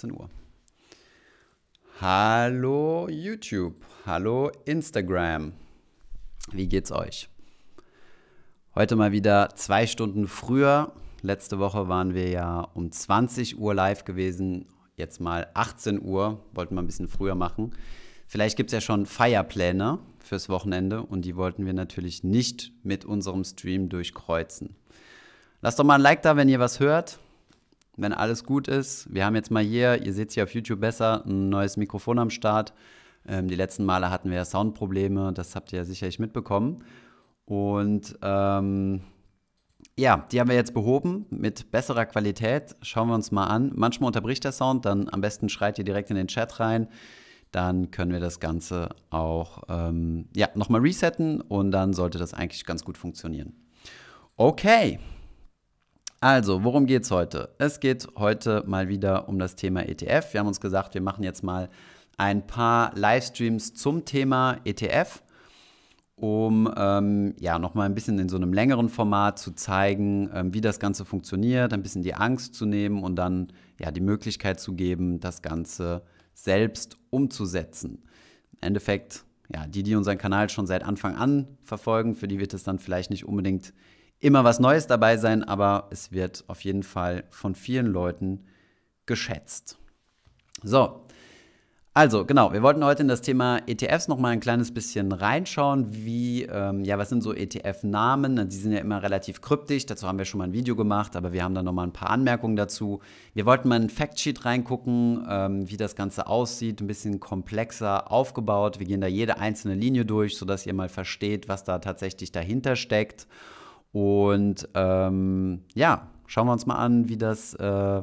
18 Uhr. Hallo YouTube, hallo Instagram. Wie geht's euch? Heute mal wieder zwei Stunden früher. Letzte Woche waren wir ja um 20 Uhr live gewesen. Jetzt mal 18 Uhr, wollten wir ein bisschen früher machen. Vielleicht gibt es ja schon Feierpläne fürs Wochenende und die wollten wir natürlich nicht mit unserem Stream durchkreuzen. Lasst doch mal ein Like da, wenn ihr was hört wenn alles gut ist. Wir haben jetzt mal hier, ihr seht es hier auf YouTube besser, ein neues Mikrofon am Start. Ähm, die letzten Male hatten wir ja Soundprobleme, das habt ihr ja sicherlich mitbekommen. Und ähm, ja, die haben wir jetzt behoben mit besserer Qualität. Schauen wir uns mal an. Manchmal unterbricht der Sound, dann am besten schreit ihr direkt in den Chat rein. Dann können wir das Ganze auch ähm, ja, nochmal resetten und dann sollte das eigentlich ganz gut funktionieren. Okay, also, worum geht es heute? Es geht heute mal wieder um das Thema ETF. Wir haben uns gesagt, wir machen jetzt mal ein paar Livestreams zum Thema ETF, um ähm, ja nochmal ein bisschen in so einem längeren Format zu zeigen, ähm, wie das Ganze funktioniert, ein bisschen die Angst zu nehmen und dann ja die Möglichkeit zu geben, das Ganze selbst umzusetzen. Im Endeffekt, ja, die, die unseren Kanal schon seit Anfang an verfolgen, für die wird es dann vielleicht nicht unbedingt immer was Neues dabei sein, aber es wird auf jeden Fall von vielen Leuten geschätzt. So, also genau, wir wollten heute in das Thema ETFs nochmal ein kleines bisschen reinschauen, wie, ähm, ja, was sind so ETF-Namen? Die sind ja immer relativ kryptisch, dazu haben wir schon mal ein Video gemacht, aber wir haben da nochmal ein paar Anmerkungen dazu. Wir wollten mal ein Factsheet reingucken, ähm, wie das Ganze aussieht, ein bisschen komplexer aufgebaut. Wir gehen da jede einzelne Linie durch, sodass ihr mal versteht, was da tatsächlich dahinter steckt. Und ähm, ja, schauen wir uns mal an, wie das. Äh,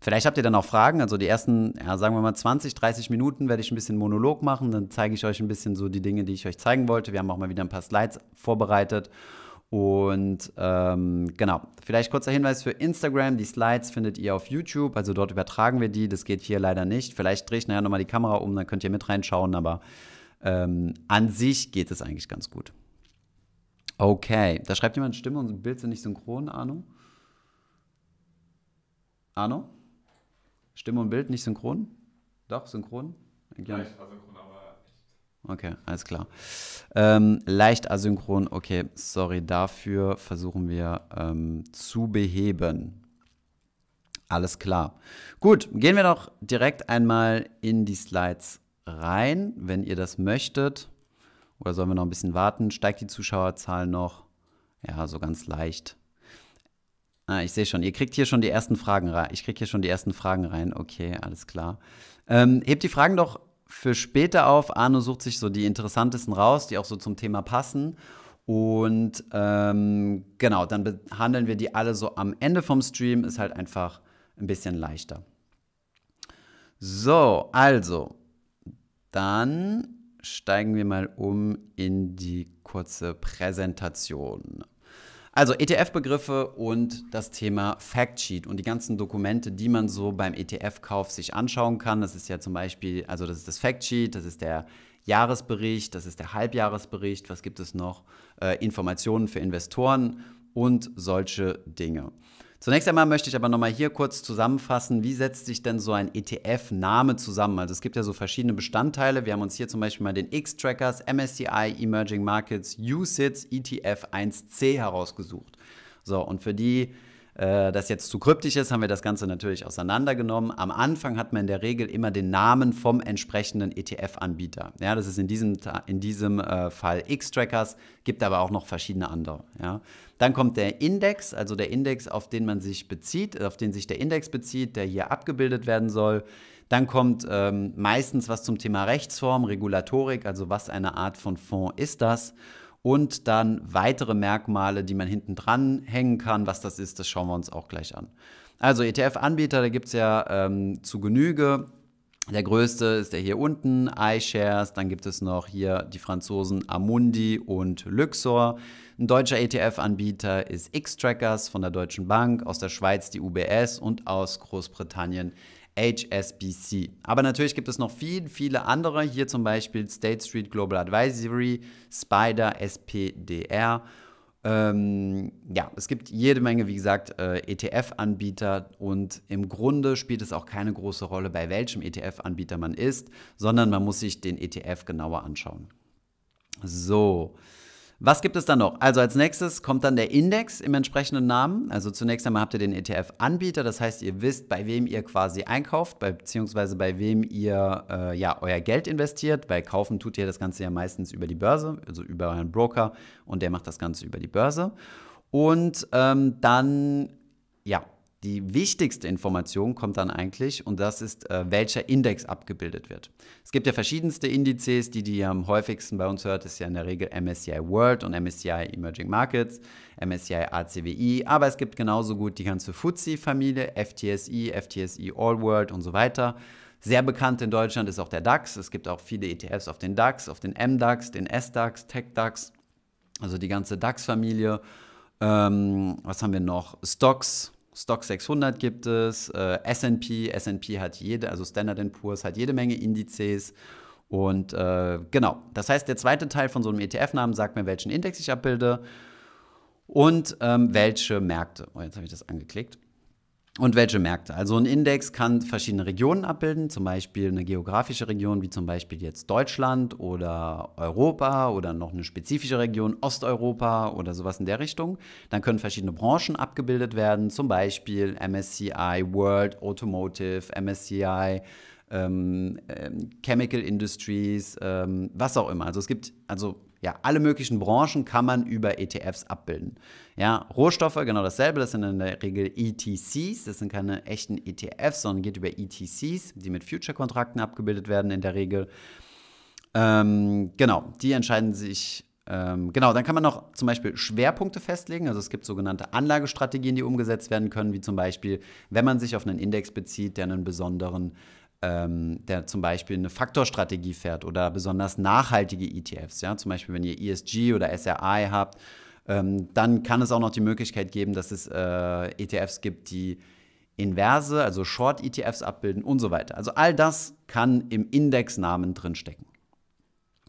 vielleicht habt ihr dann auch Fragen. Also die ersten, ja, sagen wir mal 20, 30 Minuten werde ich ein bisschen Monolog machen. Dann zeige ich euch ein bisschen so die Dinge, die ich euch zeigen wollte. Wir haben auch mal wieder ein paar Slides vorbereitet. Und ähm, genau, vielleicht kurzer Hinweis für Instagram. Die Slides findet ihr auf YouTube, also dort übertragen wir die. Das geht hier leider nicht. Vielleicht drehe ich nachher nochmal die Kamera um, dann könnt ihr mit reinschauen, aber ähm, an sich geht es eigentlich ganz gut. Okay, da schreibt jemand Stimme und Bild sind nicht synchron, Arno? Arno? Stimme und Bild nicht synchron? Doch, synchron? Ja. Leicht asynchron, aber Okay, alles klar. Ähm, leicht asynchron, okay, sorry dafür, versuchen wir ähm, zu beheben. Alles klar. Gut, gehen wir doch direkt einmal in die Slides rein, wenn ihr das möchtet. Oder sollen wir noch ein bisschen warten? Steigt die Zuschauerzahl noch? Ja, so ganz leicht. Ah, ich sehe schon, ihr kriegt hier schon die ersten Fragen rein. Ich kriege hier schon die ersten Fragen rein. Okay, alles klar. Ähm, hebt die Fragen doch für später auf. Arno sucht sich so die interessantesten raus, die auch so zum Thema passen. Und ähm, genau, dann behandeln wir die alle so am Ende vom Stream. Ist halt einfach ein bisschen leichter. So, also, dann steigen wir mal um in die kurze Präsentation. Also ETF-Begriffe und das Thema Factsheet und die ganzen Dokumente, die man so beim ETF-Kauf sich anschauen kann. Das ist ja zum Beispiel, also das ist das Factsheet, das ist der Jahresbericht, das ist der Halbjahresbericht, was gibt es noch? Äh, Informationen für Investoren und solche Dinge. Zunächst einmal möchte ich aber nochmal hier kurz zusammenfassen, wie setzt sich denn so ein ETF-Name zusammen? Also es gibt ja so verschiedene Bestandteile. Wir haben uns hier zum Beispiel mal den X-Trackers, MSCI, Emerging Markets, USITS, ETF 1C herausgesucht. So, und für die, äh, das jetzt zu kryptisch ist, haben wir das Ganze natürlich auseinandergenommen. Am Anfang hat man in der Regel immer den Namen vom entsprechenden ETF-Anbieter. Ja, das ist in diesem, in diesem äh, Fall X-Trackers, gibt aber auch noch verschiedene andere. Ja. Dann kommt der Index, also der Index, auf den man sich bezieht, äh, auf den sich der Index bezieht, der hier abgebildet werden soll. Dann kommt ähm, meistens was zum Thema Rechtsform, Regulatorik, also was eine Art von Fonds ist das. Und dann weitere Merkmale, die man hinten dran hängen kann. Was das ist, das schauen wir uns auch gleich an. Also ETF-Anbieter, da gibt es ja ähm, zu Genüge. Der größte ist der hier unten, iShares. Dann gibt es noch hier die Franzosen Amundi und Luxor. Ein deutscher ETF-Anbieter ist X-Trackers von der Deutschen Bank, aus der Schweiz die UBS und aus Großbritannien HSBC. Aber natürlich gibt es noch viele, viele andere. Hier zum Beispiel State Street Global Advisory, Spider, SPDR ähm, ja, es gibt jede Menge, wie gesagt, äh, ETF-Anbieter und im Grunde spielt es auch keine große Rolle, bei welchem ETF-Anbieter man ist, sondern man muss sich den ETF genauer anschauen. So, was gibt es dann noch? Also als nächstes kommt dann der Index im entsprechenden Namen. Also zunächst einmal habt ihr den ETF-Anbieter, das heißt, ihr wisst, bei wem ihr quasi einkauft, beziehungsweise bei wem ihr äh, ja, euer Geld investiert. Bei Kaufen tut ihr das Ganze ja meistens über die Börse, also über euren Broker und der macht das Ganze über die Börse. Und ähm, dann, ja, die wichtigste Information kommt dann eigentlich und das ist, äh, welcher Index abgebildet wird. Es gibt ja verschiedenste Indizes, die, die ihr am häufigsten bei uns hört, ist ja in der Regel MSCI World und MSCI Emerging Markets, MSCI ACWI, aber es gibt genauso gut die ganze FTSE-Familie, FTSI, FTSI All World und so weiter. Sehr bekannt in Deutschland ist auch der DAX. Es gibt auch viele ETFs auf den DAX, auf den MDAX, den SDAX, TechDAX, also die ganze DAX-Familie. Ähm, was haben wir noch? Stocks, Stock 600 gibt es, äh, S&P, S&P hat jede, also Standard Poor's hat jede Menge Indizes und äh, genau, das heißt, der zweite Teil von so einem ETF-Namen sagt mir, welchen Index ich abbilde und ähm, welche Märkte. Oh, jetzt habe ich das angeklickt und welche Märkte. Also ein Index kann verschiedene Regionen abbilden, zum Beispiel eine geografische Region wie zum Beispiel jetzt Deutschland oder Europa oder noch eine spezifische Region Osteuropa oder sowas in der Richtung. Dann können verschiedene Branchen abgebildet werden, zum Beispiel MSCI World Automotive, MSCI ähm, ähm, Chemical Industries, ähm, was auch immer. Also es gibt also ja, alle möglichen Branchen kann man über ETFs abbilden. Ja, Rohstoffe, genau dasselbe, das sind in der Regel ETCs, das sind keine echten ETFs, sondern geht über ETCs, die mit Future-Kontrakten abgebildet werden in der Regel. Ähm, genau, die entscheiden sich ähm, genau, dann kann man noch zum Beispiel Schwerpunkte festlegen. Also es gibt sogenannte Anlagestrategien, die umgesetzt werden können, wie zum Beispiel, wenn man sich auf einen Index bezieht, der einen besonderen ähm, der zum Beispiel eine Faktorstrategie fährt oder besonders nachhaltige ETFs, ja, zum Beispiel wenn ihr ESG oder SRI habt, ähm, dann kann es auch noch die Möglichkeit geben, dass es äh, ETFs gibt, die inverse, also Short-ETFs abbilden und so weiter. Also all das kann im Indexnamen drinstecken.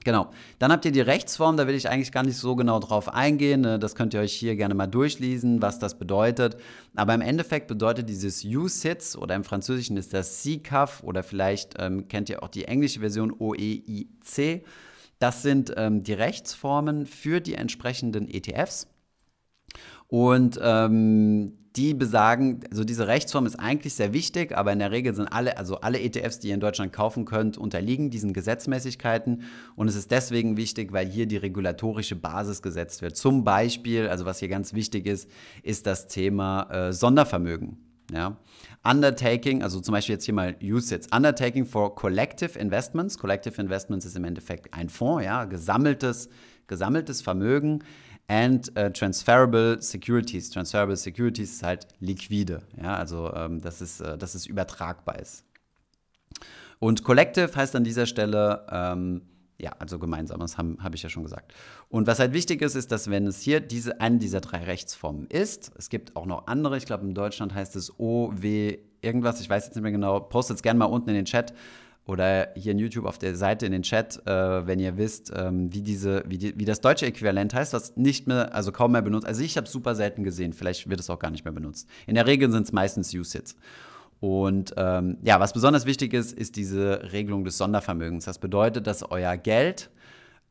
Genau. Dann habt ihr die Rechtsform, da will ich eigentlich gar nicht so genau drauf eingehen. Ne? Das könnt ihr euch hier gerne mal durchlesen, was das bedeutet. Aber im Endeffekt bedeutet dieses USITS oder im Französischen ist das CCAF oder vielleicht ähm, kennt ihr auch die englische Version OEIC. Das sind ähm, die Rechtsformen für die entsprechenden ETFs. Und ähm, die besagen, also diese Rechtsform ist eigentlich sehr wichtig, aber in der Regel sind alle, also alle ETFs, die ihr in Deutschland kaufen könnt, unterliegen diesen Gesetzmäßigkeiten. Und es ist deswegen wichtig, weil hier die regulatorische Basis gesetzt wird. Zum Beispiel, also was hier ganz wichtig ist, ist das Thema äh, Sondervermögen. Ja. Undertaking, also zum Beispiel jetzt hier mal USITS, Undertaking for Collective Investments. Collective Investments ist im Endeffekt ein Fonds, ja, gesammeltes, gesammeltes Vermögen and äh, transferable securities. Transferable securities ist halt liquide, ja, also ähm, dass, es, äh, dass es übertragbar ist. Und collective heißt an dieser Stelle, ähm, ja, also gemeinsam, das habe hab ich ja schon gesagt. Und was halt wichtig ist, ist, dass wenn es hier diese, eine dieser drei Rechtsformen ist, es gibt auch noch andere, ich glaube in Deutschland heißt es OW irgendwas, ich weiß jetzt nicht mehr genau, postet es gerne mal unten in den Chat, oder hier in YouTube auf der Seite in den Chat, äh, wenn ihr wisst, ähm, wie, diese, wie, die, wie das deutsche Äquivalent heißt, was nicht mehr, also kaum mehr benutzt. Also ich habe es super selten gesehen, vielleicht wird es auch gar nicht mehr benutzt. In der Regel sind es meistens Usits. Und ähm, ja, was besonders wichtig ist, ist diese Regelung des Sondervermögens. Das bedeutet, dass euer Geld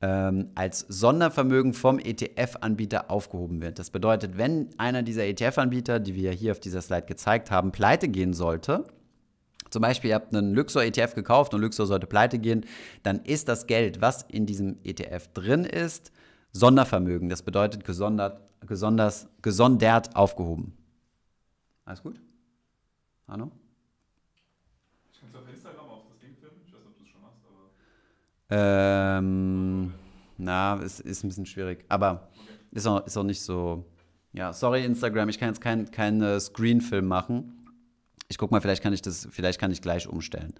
ähm, als Sondervermögen vom ETF-Anbieter aufgehoben wird. Das bedeutet, wenn einer dieser ETF-Anbieter, die wir hier auf dieser Slide gezeigt haben, pleite gehen sollte, zum Beispiel, ihr habt einen Luxor-ETF gekauft und Luxor sollte pleite gehen, dann ist das Geld, was in diesem ETF drin ist, Sondervermögen. Das bedeutet gesondert, gesonders, gesondert aufgehoben. Alles gut? Hanno? Ich kann es auf Instagram auf das Ding Ich weiß nicht, ob du es schon machst, aber. Ähm, na, es ist ein bisschen schwierig. Aber okay. ist, auch, ist auch nicht so. Ja, sorry, Instagram, ich kann jetzt keinen kein, kein äh, Screenfilm machen. Ich guck mal, vielleicht kann ich das, vielleicht kann ich gleich umstellen.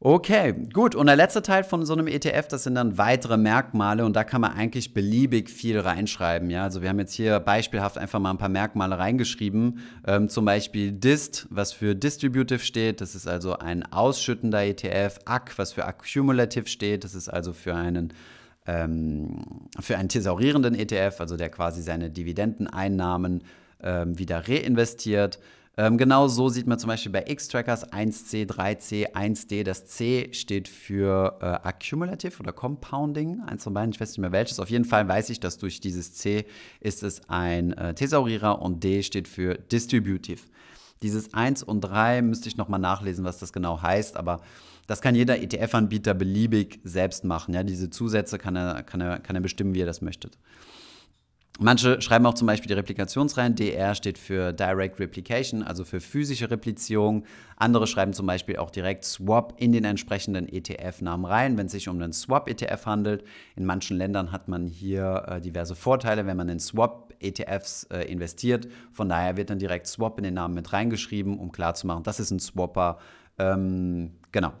Okay, gut. Und der letzte Teil von so einem ETF, das sind dann weitere Merkmale und da kann man eigentlich beliebig viel reinschreiben. Ja, also wir haben jetzt hier beispielhaft einfach mal ein paar Merkmale reingeschrieben. Ähm, zum Beispiel DIST, was für Distributive steht. Das ist also ein ausschüttender ETF. ACK, was für Accumulative steht. Das ist also für einen ähm, für einen thesaurierenden ETF, also der quasi seine Dividendeneinnahmen ähm, wieder reinvestiert. Ähm, genau so sieht man zum Beispiel bei X-Trackers 1C, 3C, 1D. Das C steht für äh, Accumulative oder Compounding. Eins von beiden, ich weiß nicht mehr welches. Auf jeden Fall weiß ich, dass durch dieses C ist es ein äh, Thesaurierer und D steht für Distributive. Dieses 1 und 3 müsste ich nochmal nachlesen, was das genau heißt, aber das kann jeder ETF-Anbieter beliebig selbst machen. Ja? Diese Zusätze kann er, kann, er, kann er bestimmen, wie er das möchte. Manche schreiben auch zum Beispiel die Replikationsreihen. DR steht für Direct Replication, also für physische Replizierung. Andere schreiben zum Beispiel auch direkt Swap in den entsprechenden ETF-Namen rein, wenn es sich um einen Swap-ETF handelt. In manchen Ländern hat man hier äh, diverse Vorteile, wenn man in Swap-ETFs äh, investiert. Von daher wird dann direkt Swap in den Namen mit reingeschrieben, um klarzumachen, das ist ein Swapper. Ähm, genau.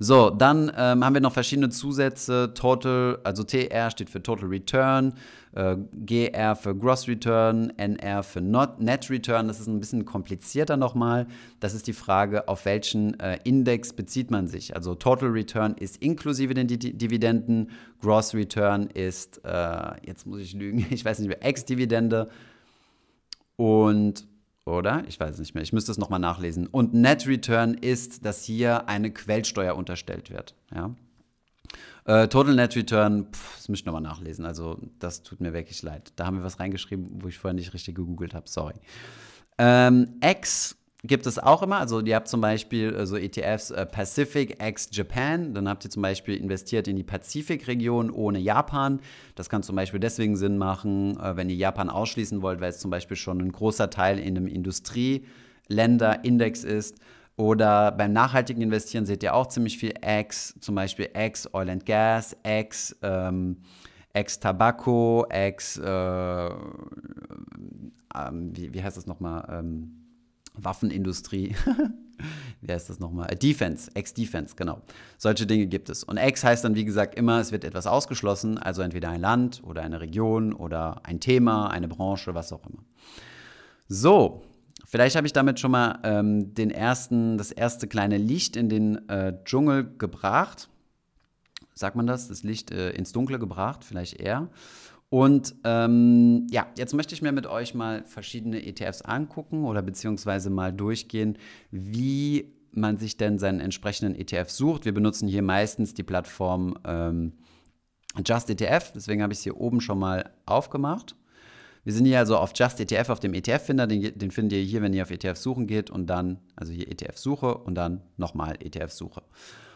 So, dann ähm, haben wir noch verschiedene Zusätze. Total, also TR steht für Total Return. Äh, GR für Gross Return, NR für Not Net Return. Das ist ein bisschen komplizierter nochmal. Das ist die Frage, auf welchen äh, Index bezieht man sich. Also Total Return ist inklusive den Di Dividenden, Gross Return ist, äh, jetzt muss ich lügen, ich weiß nicht mehr, Ex-Dividende und oder? Ich weiß nicht mehr. Ich müsste es nochmal nachlesen. Und Net Return ist, dass hier eine Quellsteuer unterstellt wird. Ja? Äh, Total Net Return, pff, das müsste ich nochmal nachlesen. Also, das tut mir wirklich leid. Da haben wir was reingeschrieben, wo ich vorher nicht richtig gegoogelt habe. Sorry. Ähm, X gibt es auch immer. Also ihr habt zum Beispiel äh, so ETFs äh, Pacific X Japan. Dann habt ihr zum Beispiel investiert in die Pazifikregion ohne Japan. Das kann zum Beispiel deswegen Sinn machen, äh, wenn ihr Japan ausschließen wollt, weil es zum Beispiel schon ein großer Teil in einem Industrieländerindex ist. Oder beim nachhaltigen Investieren seht ihr auch ziemlich viel Ex, zum Beispiel Ex Oil and Gas, Ex, ähm, Ex Tabako, Ex, äh, ähm, wie, wie heißt das nochmal? Ähm, Waffenindustrie. wie heißt das nochmal? Äh, Defense, Ex-Defense, genau. Solche Dinge gibt es. Und Ex heißt dann, wie gesagt, immer, es wird etwas ausgeschlossen, also entweder ein Land oder eine Region oder ein Thema, eine Branche, was auch immer. So, Vielleicht habe ich damit schon mal ähm, den ersten, das erste kleine Licht in den äh, Dschungel gebracht. Sagt man das? Das Licht äh, ins Dunkle gebracht, vielleicht eher. Und ähm, ja, jetzt möchte ich mir mit euch mal verschiedene ETFs angucken oder beziehungsweise mal durchgehen, wie man sich denn seinen entsprechenden ETF sucht. Wir benutzen hier meistens die Plattform ähm, Just ETF, deswegen habe ich es hier oben schon mal aufgemacht. Wir sind hier also auf Just ETF, auf dem ETF-Finder. Den, den findet ihr hier, wenn ihr auf ETF suchen geht und dann, also hier ETF-Suche und dann nochmal ETF-Suche.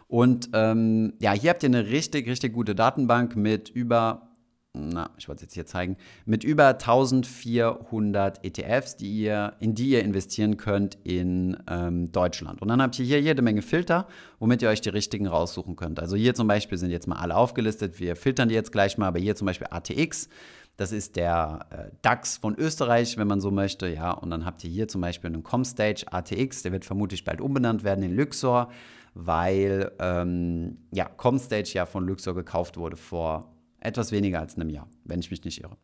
Und ähm, ja, hier habt ihr eine richtig, richtig gute Datenbank mit über na, ich wollte es jetzt hier zeigen, mit über 1400 ETFs, die ihr, in die ihr investieren könnt in ähm, Deutschland. Und dann habt ihr hier jede Menge Filter, womit ihr euch die richtigen raussuchen könnt. Also hier zum Beispiel sind jetzt mal alle aufgelistet, wir filtern die jetzt gleich mal, aber hier zum Beispiel ATX, das ist der äh, DAX von Österreich, wenn man so möchte. Ja, und dann habt ihr hier zum Beispiel einen Comstage ATX, der wird vermutlich bald umbenannt werden in Luxor, weil ähm, ja, Comstage ja von Luxor gekauft wurde vor etwas weniger als einem Jahr, wenn ich mich nicht irre.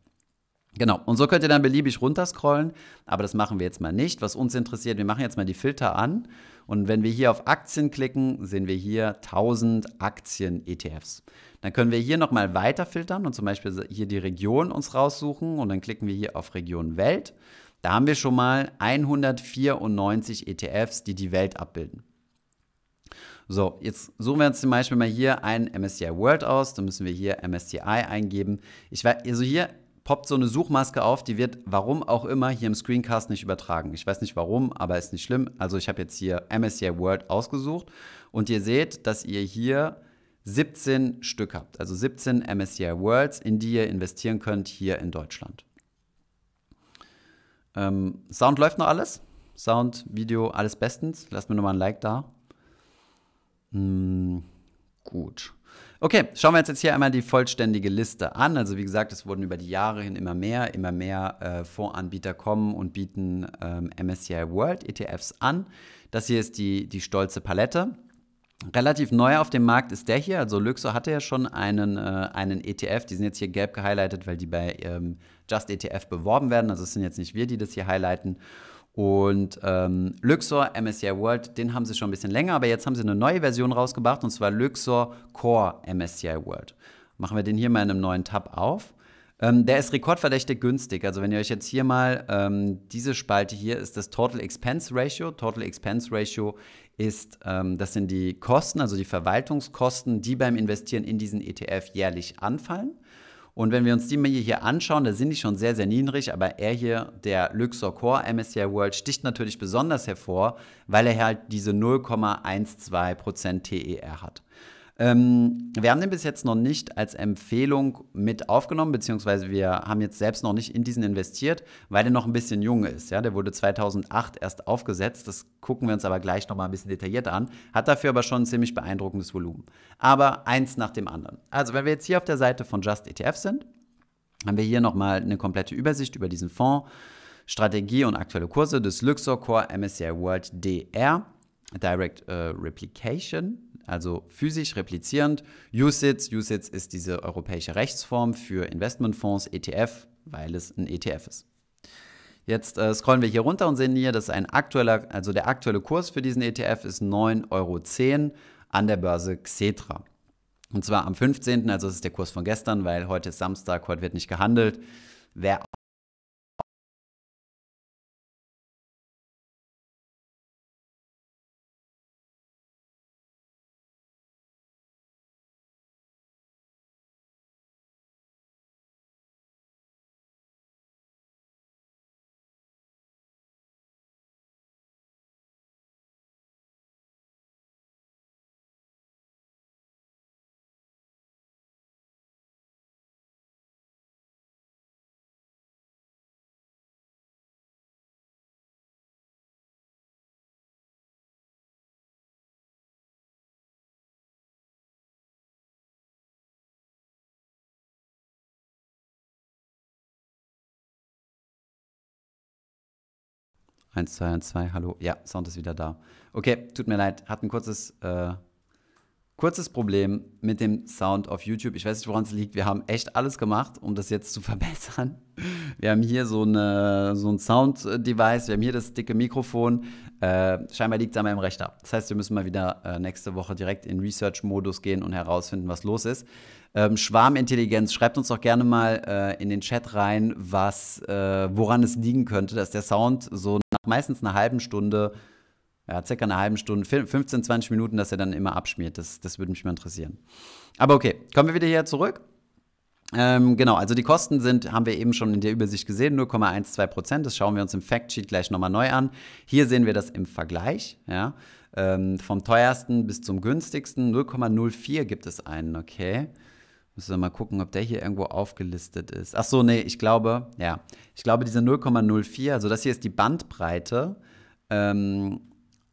Genau, und so könnt ihr dann beliebig runterscrollen, aber das machen wir jetzt mal nicht. Was uns interessiert, wir machen jetzt mal die Filter an und wenn wir hier auf Aktien klicken, sehen wir hier 1000 Aktien-ETFs. Dann können wir hier nochmal weiter filtern und zum Beispiel hier die Region uns raussuchen und dann klicken wir hier auf Region Welt. Da haben wir schon mal 194 ETFs, die die Welt abbilden. So, jetzt suchen wir uns zum Beispiel mal hier einen MSCI World aus. Dann müssen wir hier MSCI eingeben. Ich weiß, also hier poppt so eine Suchmaske auf, die wird, warum auch immer, hier im Screencast nicht übertragen. Ich weiß nicht warum, aber ist nicht schlimm. Also ich habe jetzt hier MSCI World ausgesucht und ihr seht, dass ihr hier 17 Stück habt, also 17 MSCI Worlds, in die ihr investieren könnt hier in Deutschland. Ähm, Sound läuft noch alles. Sound, Video, alles bestens. Lasst mir nochmal ein Like da. Hm, gut. Okay, schauen wir uns jetzt hier einmal die vollständige Liste an. Also wie gesagt, es wurden über die Jahre hin immer mehr, immer mehr äh, Fondsanbieter kommen und bieten ähm, MSCI World ETFs an. Das hier ist die, die stolze Palette. Relativ neu auf dem Markt ist der hier. Also Luxor hatte ja schon einen, äh, einen ETF. Die sind jetzt hier gelb gehighlightet, weil die bei ähm, Just ETF beworben werden. Also es sind jetzt nicht wir, die das hier highlighten. Und ähm, Luxor MSCI World, den haben sie schon ein bisschen länger, aber jetzt haben sie eine neue Version rausgebracht und zwar Luxor Core MSCI World. Machen wir den hier mal in einem neuen Tab auf. Ähm, der ist rekordverdächtig günstig. Also wenn ihr euch jetzt hier mal ähm, diese Spalte hier ist das Total Expense Ratio. Total Expense Ratio ist, ähm, das sind die Kosten, also die Verwaltungskosten, die beim Investieren in diesen ETF jährlich anfallen. Und wenn wir uns die mal hier anschauen, da sind die schon sehr, sehr niedrig, aber er hier, der Luxor Core MSCI World, sticht natürlich besonders hervor, weil er halt diese 0,12% TER hat. Ähm, wir haben den bis jetzt noch nicht als Empfehlung mit aufgenommen, beziehungsweise wir haben jetzt selbst noch nicht in diesen investiert, weil der noch ein bisschen jung ist. Ja? Der wurde 2008 erst aufgesetzt, das gucken wir uns aber gleich nochmal ein bisschen detaillierter an, hat dafür aber schon ein ziemlich beeindruckendes Volumen. Aber eins nach dem anderen. Also wenn wir jetzt hier auf der Seite von Just ETF sind, haben wir hier nochmal eine komplette Übersicht über diesen Fonds, Strategie und aktuelle Kurse des Luxor Core MSCI World DR, Direct äh, Replication, also physisch replizierend. USITS, USITS ist diese europäische Rechtsform für Investmentfonds, ETF, weil es ein ETF ist. Jetzt äh, scrollen wir hier runter und sehen hier, dass ein aktueller, also der aktuelle Kurs für diesen ETF ist 9,10 Euro an der Börse Xetra. Und zwar am 15., also das ist der Kurs von gestern, weil heute ist Samstag, heute wird nicht gehandelt. Wer 1, 2, 1, 2, hallo. Ja, Sound ist wieder da. Okay, tut mir leid, hat ein kurzes äh, Kurzes Problem mit dem Sound auf YouTube. Ich weiß nicht, woran es liegt. Wir haben echt alles gemacht, um das jetzt zu verbessern. Wir haben hier so, eine, so ein Sound-Device, wir haben hier das dicke Mikrofon. Äh, scheinbar liegt es an meinem Rechner. Das heißt, wir müssen mal wieder äh, nächste Woche direkt in Research-Modus gehen und herausfinden, was los ist. Ähm, Schwarmintelligenz, schreibt uns doch gerne mal äh, in den Chat rein, was, äh, woran es liegen könnte, dass der Sound so nach meistens einer halben Stunde ja, circa eine halbe Stunde, 15, 20 Minuten, dass er dann immer abschmiert. Das, das würde mich mal interessieren. Aber okay, kommen wir wieder hier zurück. Ähm, genau, also die Kosten sind, haben wir eben schon in der Übersicht gesehen, 0,12 Prozent. Das schauen wir uns im Factsheet gleich nochmal neu an. Hier sehen wir das im Vergleich. Ja? Ähm, vom teuersten bis zum günstigsten 0,04 gibt es einen, okay. Müssen wir mal gucken, ob der hier irgendwo aufgelistet ist. Ach so, nee, ich glaube, ja. Ich glaube, diese 0,04, also das hier ist die Bandbreite. Ähm,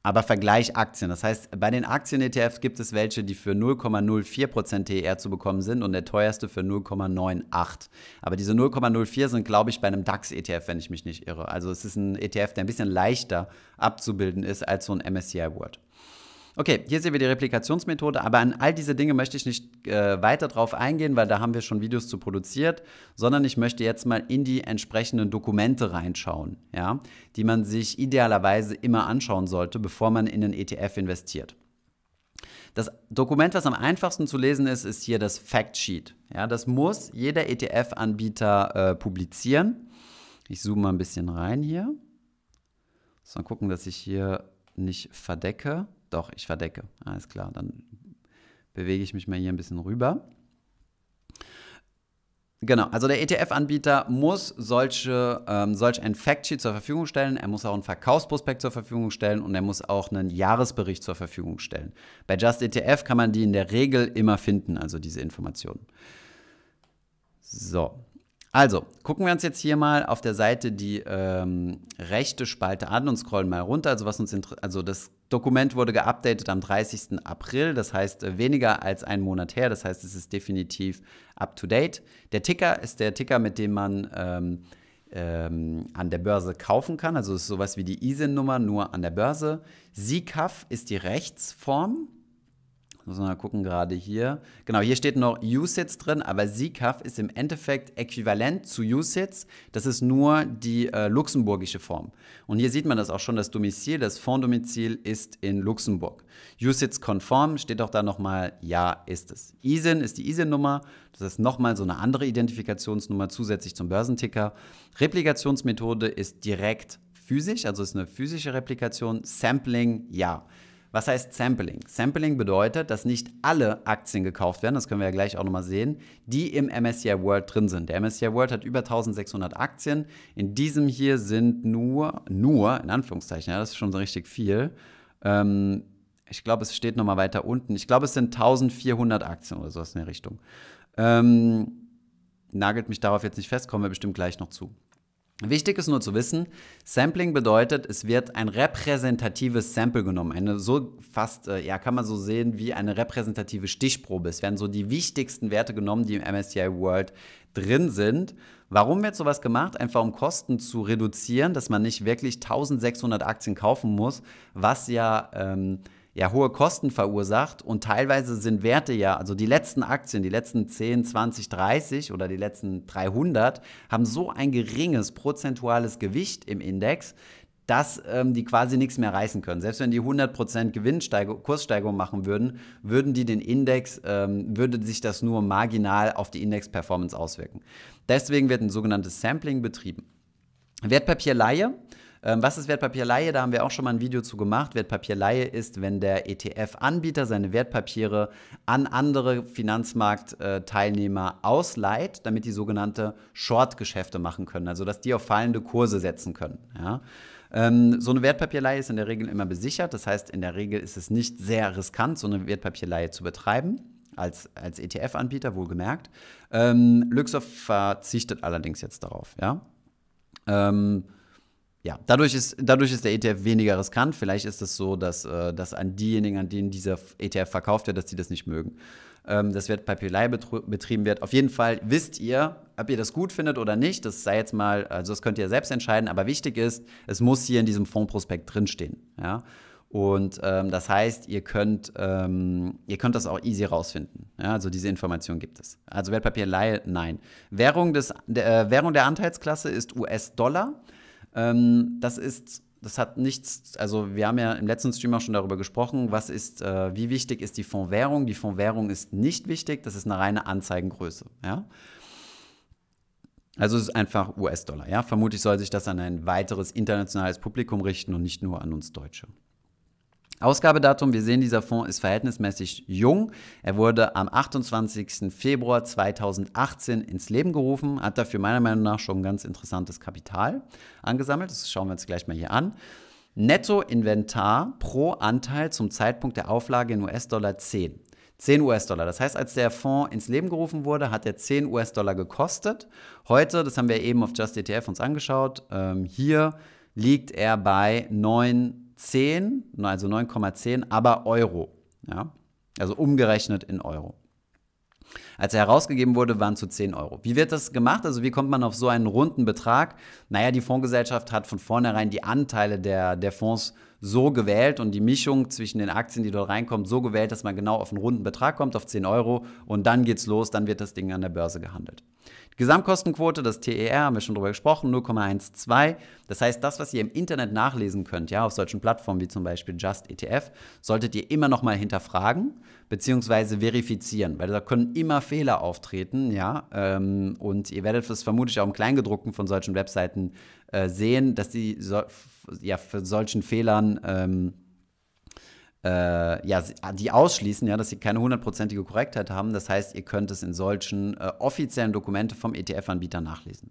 aber vergleich Aktien. Das heißt, bei den Aktien-ETFs gibt es welche, die für 0,04% TER zu bekommen sind und der teuerste für 0,98. Aber diese 0,04 sind, glaube ich, bei einem DAX-ETF, wenn ich mich nicht irre. Also es ist ein ETF, der ein bisschen leichter abzubilden ist als so ein MSCI World. Okay, hier sehen wir die Replikationsmethode, aber an all diese Dinge möchte ich nicht äh, weiter drauf eingehen, weil da haben wir schon Videos zu produziert, sondern ich möchte jetzt mal in die entsprechenden Dokumente reinschauen, ja, die man sich idealerweise immer anschauen sollte, bevor man in einen ETF investiert. Das Dokument, was am einfachsten zu lesen ist, ist hier das Factsheet. Ja, das muss jeder ETF-Anbieter äh, publizieren. Ich zoome mal ein bisschen rein hier. Muss mal gucken, dass ich hier nicht verdecke. Doch, ich verdecke. Alles klar, dann bewege ich mich mal hier ein bisschen rüber. Genau, also der ETF-Anbieter muss solche, ähm, solch ein Factsheet zur Verfügung stellen, er muss auch einen Verkaufsprospekt zur Verfügung stellen und er muss auch einen Jahresbericht zur Verfügung stellen. Bei Just ETF kann man die in der Regel immer finden, also diese Informationen. So, also, gucken wir uns jetzt hier mal auf der Seite die ähm, rechte Spalte an und scrollen mal runter. Also, was uns also das Dokument wurde geupdatet am 30. April, das heißt äh, weniger als einen Monat her. Das heißt, es ist definitiv up to date. Der Ticker ist der Ticker, mit dem man ähm, ähm, an der Börse kaufen kann. Also, es ist sowas wie die ISIN-Nummer, nur an der Börse. SICAF ist die Rechtsform. Muss man mal gucken, gerade hier. Genau, hier steht noch USITS drin, aber SICAF ist im Endeffekt äquivalent zu USITS. Das ist nur die äh, luxemburgische Form. Und hier sieht man das auch schon, das Domizil, das Fonddomizil ist in Luxemburg. USITS-konform steht auch da nochmal, ja, ist es. ISIN ist die ISIN-Nummer, das ist nochmal so eine andere Identifikationsnummer zusätzlich zum Börsenticker. Replikationsmethode ist direkt physisch, also ist eine physische Replikation. Sampling, ja. Was heißt Sampling? Sampling bedeutet, dass nicht alle Aktien gekauft werden, das können wir ja gleich auch nochmal sehen, die im MSCI World drin sind. Der MSCI World hat über 1600 Aktien. In diesem hier sind nur, nur, in Anführungszeichen, ja, das ist schon so richtig viel. Ähm, ich glaube, es steht nochmal weiter unten. Ich glaube, es sind 1400 Aktien oder sowas in der Richtung. Ähm, nagelt mich darauf jetzt nicht fest, kommen wir bestimmt gleich noch zu. Wichtig ist nur zu wissen, Sampling bedeutet, es wird ein repräsentatives Sample genommen. Eine so fast, äh, ja, kann man so sehen wie eine repräsentative Stichprobe. Es werden so die wichtigsten Werte genommen, die im MSCI World drin sind. Warum wird sowas gemacht? Einfach um Kosten zu reduzieren, dass man nicht wirklich 1600 Aktien kaufen muss, was ja ähm, ja hohe Kosten verursacht und teilweise sind Werte ja, also die letzten Aktien, die letzten 10, 20, 30 oder die letzten 300 haben so ein geringes prozentuales Gewicht im Index, dass ähm, die quasi nichts mehr reißen können. Selbst wenn die 100% Gewinnsteigerung, Kurssteigerung machen würden, würden die den Index, ähm, würde sich das nur marginal auf die Index-Performance auswirken. Deswegen wird ein sogenanntes Sampling betrieben. Wertpapierleihe ähm, was ist Wertpapierleihe? Da haben wir auch schon mal ein Video zu gemacht. Wertpapierleihe ist, wenn der ETF-Anbieter seine Wertpapiere an andere Finanzmarktteilnehmer äh, ausleiht, damit die sogenannte Short-Geschäfte machen können, also dass die auf fallende Kurse setzen können. Ja? Ähm, so eine Wertpapierleihe ist in der Regel immer besichert, das heißt, in der Regel ist es nicht sehr riskant, so eine Wertpapierleihe zu betreiben als, als ETF-Anbieter, wohlgemerkt. Ähm, Luxor verzichtet allerdings jetzt darauf, ja. Ähm, ja, dadurch ist, dadurch ist der ETF weniger riskant. Vielleicht ist es so, dass, äh, dass an diejenigen, an denen dieser ETF verkauft wird, dass die das nicht mögen. Ähm, das Wertpapierlei betrieben wird. Auf jeden Fall wisst ihr, ob ihr das gut findet oder nicht. Das sei jetzt mal, also das könnt ihr selbst entscheiden. Aber wichtig ist, es muss hier in diesem Fondprospekt drinstehen. Ja? Und ähm, das heißt, ihr könnt, ähm, ihr könnt das auch easy rausfinden. Ja? Also diese Information gibt es. Also Wertpapierleihe, nein. Währung, des, der, äh, Währung der Anteilsklasse ist US-Dollar. Ähm, das ist das hat nichts, also wir haben ja im letzten Stream auch schon darüber gesprochen, was ist, äh, wie wichtig ist die Fondwährung? Die Fondwährung ist nicht wichtig, das ist eine reine Anzeigengröße, ja. Also es ist einfach US-Dollar, ja. Vermutlich soll sich das an ein weiteres internationales Publikum richten und nicht nur an uns Deutsche. Ausgabedatum, wir sehen, dieser Fonds ist verhältnismäßig jung. Er wurde am 28. Februar 2018 ins Leben gerufen, hat dafür meiner Meinung nach schon ganz interessantes Kapital angesammelt. Das schauen wir uns gleich mal hier an. Nettoinventar pro Anteil zum Zeitpunkt der Auflage in US-Dollar 10. 10 US-Dollar. Das heißt, als der Fonds ins Leben gerufen wurde, hat er 10 US-Dollar gekostet. Heute, das haben wir eben auf JustETF uns angeschaut, ähm, hier liegt er bei 9 Dollar. 10, also 9,10 aber Euro. Ja? Also umgerechnet in Euro. Als er herausgegeben wurde, waren zu 10 Euro. Wie wird das gemacht? Also wie kommt man auf so einen runden Betrag? Naja, die Fondsgesellschaft hat von vornherein die Anteile der, der Fonds so gewählt und die Mischung zwischen den Aktien, die dort reinkommt, so gewählt, dass man genau auf einen runden Betrag kommt, auf 10 Euro und dann geht's los, dann wird das Ding an der Börse gehandelt. Die Gesamtkostenquote, das TER, haben wir schon drüber gesprochen, 0,12. Das heißt, das, was ihr im Internet nachlesen könnt, ja, auf solchen Plattformen wie zum Beispiel Just ETF, solltet ihr immer nochmal hinterfragen bzw. verifizieren, weil da können immer Fehler auftreten, ja, ähm, und ihr werdet es vermutlich auch im Kleingedruckten von solchen Webseiten äh, sehen, dass die so ja, für solchen Fehlern ähm, äh, ja, ah, die ausschließen, ja, dass sie keine hundertprozentige Korrektheit haben. Das heißt, ihr könnt es in solchen äh, offiziellen Dokumente vom ETF-Anbieter nachlesen.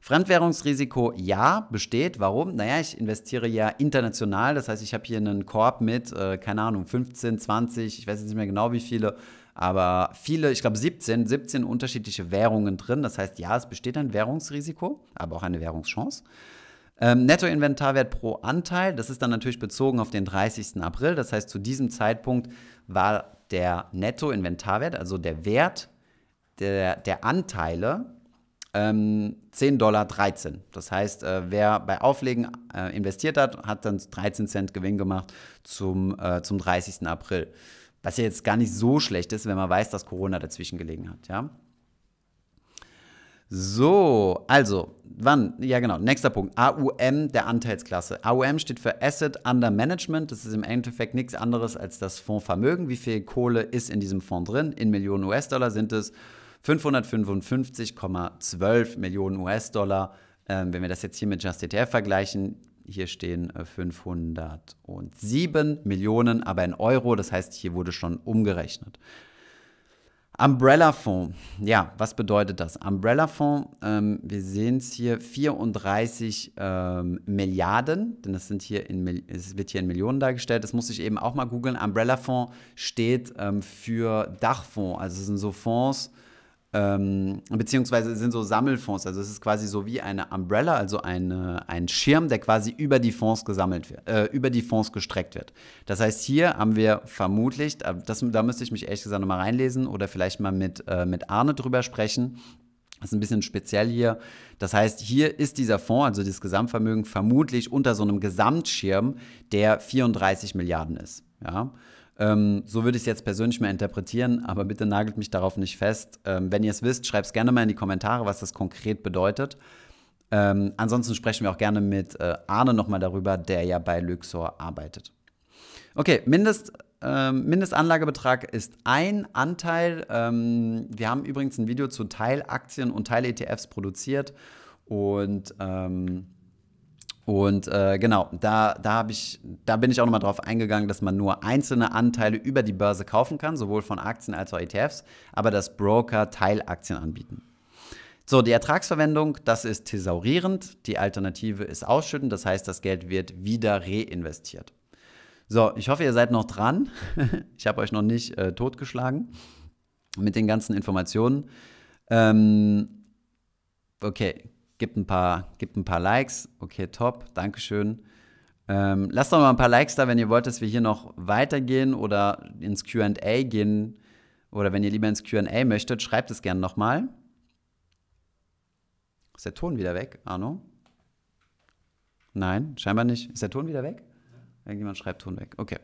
Fremdwährungsrisiko ja besteht. Warum? Naja, ich investiere ja international. Das heißt, ich habe hier einen Korb mit, äh, keine Ahnung, 15, 20, ich weiß jetzt nicht mehr genau wie viele, aber viele, ich glaube 17, 17 unterschiedliche Währungen drin. Das heißt, ja, es besteht ein Währungsrisiko, aber auch eine Währungschance. Ähm, Nettoinventarwert pro Anteil, das ist dann natürlich bezogen auf den 30. April. Das heißt, zu diesem Zeitpunkt war der Nettoinventarwert, also der Wert der, der Anteile, ähm, 10,13 Dollar. Das heißt, äh, wer bei Auflegen äh, investiert hat, hat dann 13 Cent Gewinn gemacht zum, äh, zum 30. April. Was ja jetzt gar nicht so schlecht ist, wenn man weiß, dass Corona dazwischen gelegen hat. Ja? So, also, wann? Ja, genau. Nächster Punkt. AUM der Anteilsklasse. AUM steht für Asset Under Management. Das ist im Endeffekt nichts anderes als das Fondsvermögen. Wie viel Kohle ist in diesem Fonds drin? In Millionen US-Dollar sind es 555,12 Millionen US-Dollar. Ähm, wenn wir das jetzt hier mit Just ETF vergleichen, hier stehen 507 äh, Millionen, aber in Euro. Das heißt, hier wurde schon umgerechnet. Umbrella-Fonds. Ja, was bedeutet das? Umbrella-Fonds, ähm, wir sehen es hier, 34 ähm, Milliarden, denn das sind hier in, es wird hier in Millionen dargestellt. Das muss ich eben auch mal googeln. Umbrella-Fonds steht ähm, für Dachfonds, also es sind so Fonds, ähm, beziehungsweise sind so Sammelfonds. Also es ist quasi so wie eine Umbrella, also eine, ein Schirm, der quasi über die Fonds gesammelt wird, äh, über die Fonds gestreckt wird. Das heißt, hier haben wir vermutlich, das, da müsste ich mich ehrlich gesagt nochmal reinlesen oder vielleicht mal mit, äh, mit Arne drüber sprechen. Das ist ein bisschen speziell hier. Das heißt, hier ist dieser Fonds, also das Gesamtvermögen, vermutlich unter so einem Gesamtschirm, der 34 Milliarden ist. Ja. Ähm, so würde ich es jetzt persönlich mal interpretieren, aber bitte nagelt mich darauf nicht fest. Ähm, wenn ihr es wisst, schreibt es gerne mal in die Kommentare, was das konkret bedeutet. Ähm, ansonsten sprechen wir auch gerne mit äh, Arne nochmal darüber, der ja bei Luxor arbeitet. Okay, Mindest, äh, Mindestanlagebetrag ist ein Anteil. Ähm, wir haben übrigens ein Video zu Teilaktien und Teil-ETFs produziert und ähm, und äh, genau, da, da, ich, da bin ich auch nochmal drauf eingegangen, dass man nur einzelne Anteile über die Börse kaufen kann, sowohl von Aktien als auch ETFs, aber dass Broker Teilaktien anbieten. So, die Ertragsverwendung, das ist thesaurierend, die Alternative ist ausschütten, das heißt, das Geld wird wieder reinvestiert. So, ich hoffe, ihr seid noch dran. ich habe euch noch nicht äh, totgeschlagen mit den ganzen Informationen. Ähm, okay, gibt ein paar, gibt ein paar Likes. Okay, top, Dankeschön. Ähm, lasst doch mal ein paar Likes da, wenn ihr wollt, dass wir hier noch weitergehen oder ins QA gehen. Oder wenn ihr lieber ins QA möchtet, schreibt es gerne nochmal. Ist der Ton wieder weg, Arno? Nein, scheinbar nicht. Ist der Ton wieder weg? Irgendjemand schreibt Ton weg. Okay.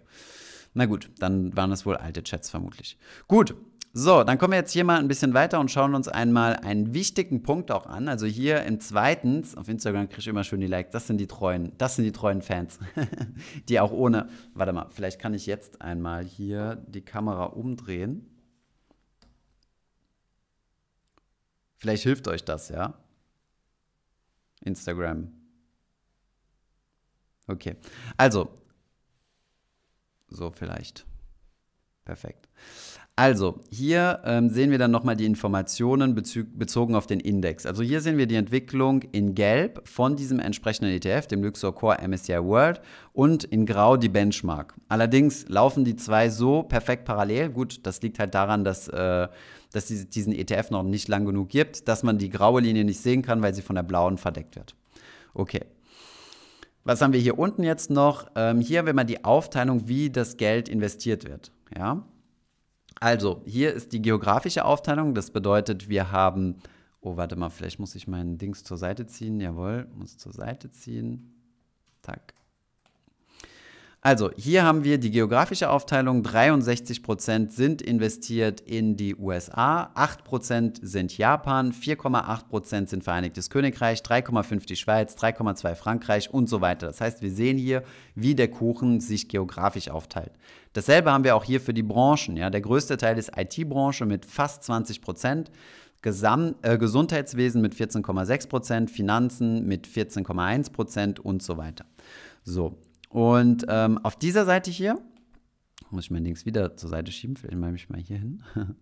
Na gut, dann waren es wohl alte Chats vermutlich. Gut, so, dann kommen wir jetzt hier mal ein bisschen weiter und schauen uns einmal einen wichtigen Punkt auch an. Also hier im zweiten, auf Instagram kriege ich immer schön die Likes, das sind die treuen, das sind die treuen Fans, die auch ohne, warte mal, vielleicht kann ich jetzt einmal hier die Kamera umdrehen. Vielleicht hilft euch das, ja? Instagram. Okay. Also, so vielleicht. Perfekt. Also, hier ähm, sehen wir dann nochmal die Informationen bezogen auf den Index. Also hier sehen wir die Entwicklung in Gelb von diesem entsprechenden ETF, dem Luxor Core MSCI World, und in Grau die Benchmark. Allerdings laufen die zwei so perfekt parallel. Gut, das liegt halt daran, dass, äh, dass diesen ETF noch nicht lang genug gibt, dass man die graue Linie nicht sehen kann, weil sie von der blauen verdeckt wird. Okay, was haben wir hier unten jetzt noch? Ähm, hier haben wir mal die Aufteilung, wie das Geld investiert wird. Ja? Also, hier ist die geografische Aufteilung. Das bedeutet, wir haben. Oh, warte mal, vielleicht muss ich meinen Dings zur Seite ziehen. Jawohl, muss zur Seite ziehen. Tack. Also hier haben wir die geografische Aufteilung. 63% sind investiert in die USA, 8% sind Japan, 4,8% sind Vereinigtes Königreich, 3,5% die Schweiz, 3,2% Frankreich und so weiter. Das heißt, wir sehen hier, wie der Kuchen sich geografisch aufteilt. Dasselbe haben wir auch hier für die Branchen. Ja? Der größte Teil ist IT-Branche mit fast 20 Gesam äh, Gesundheitswesen mit 14,6 Finanzen mit 14,1 und so weiter. So, und ähm, auf dieser Seite hier, muss ich mein Dings wieder zur Seite schieben, vielleicht mache ich mal hier hin.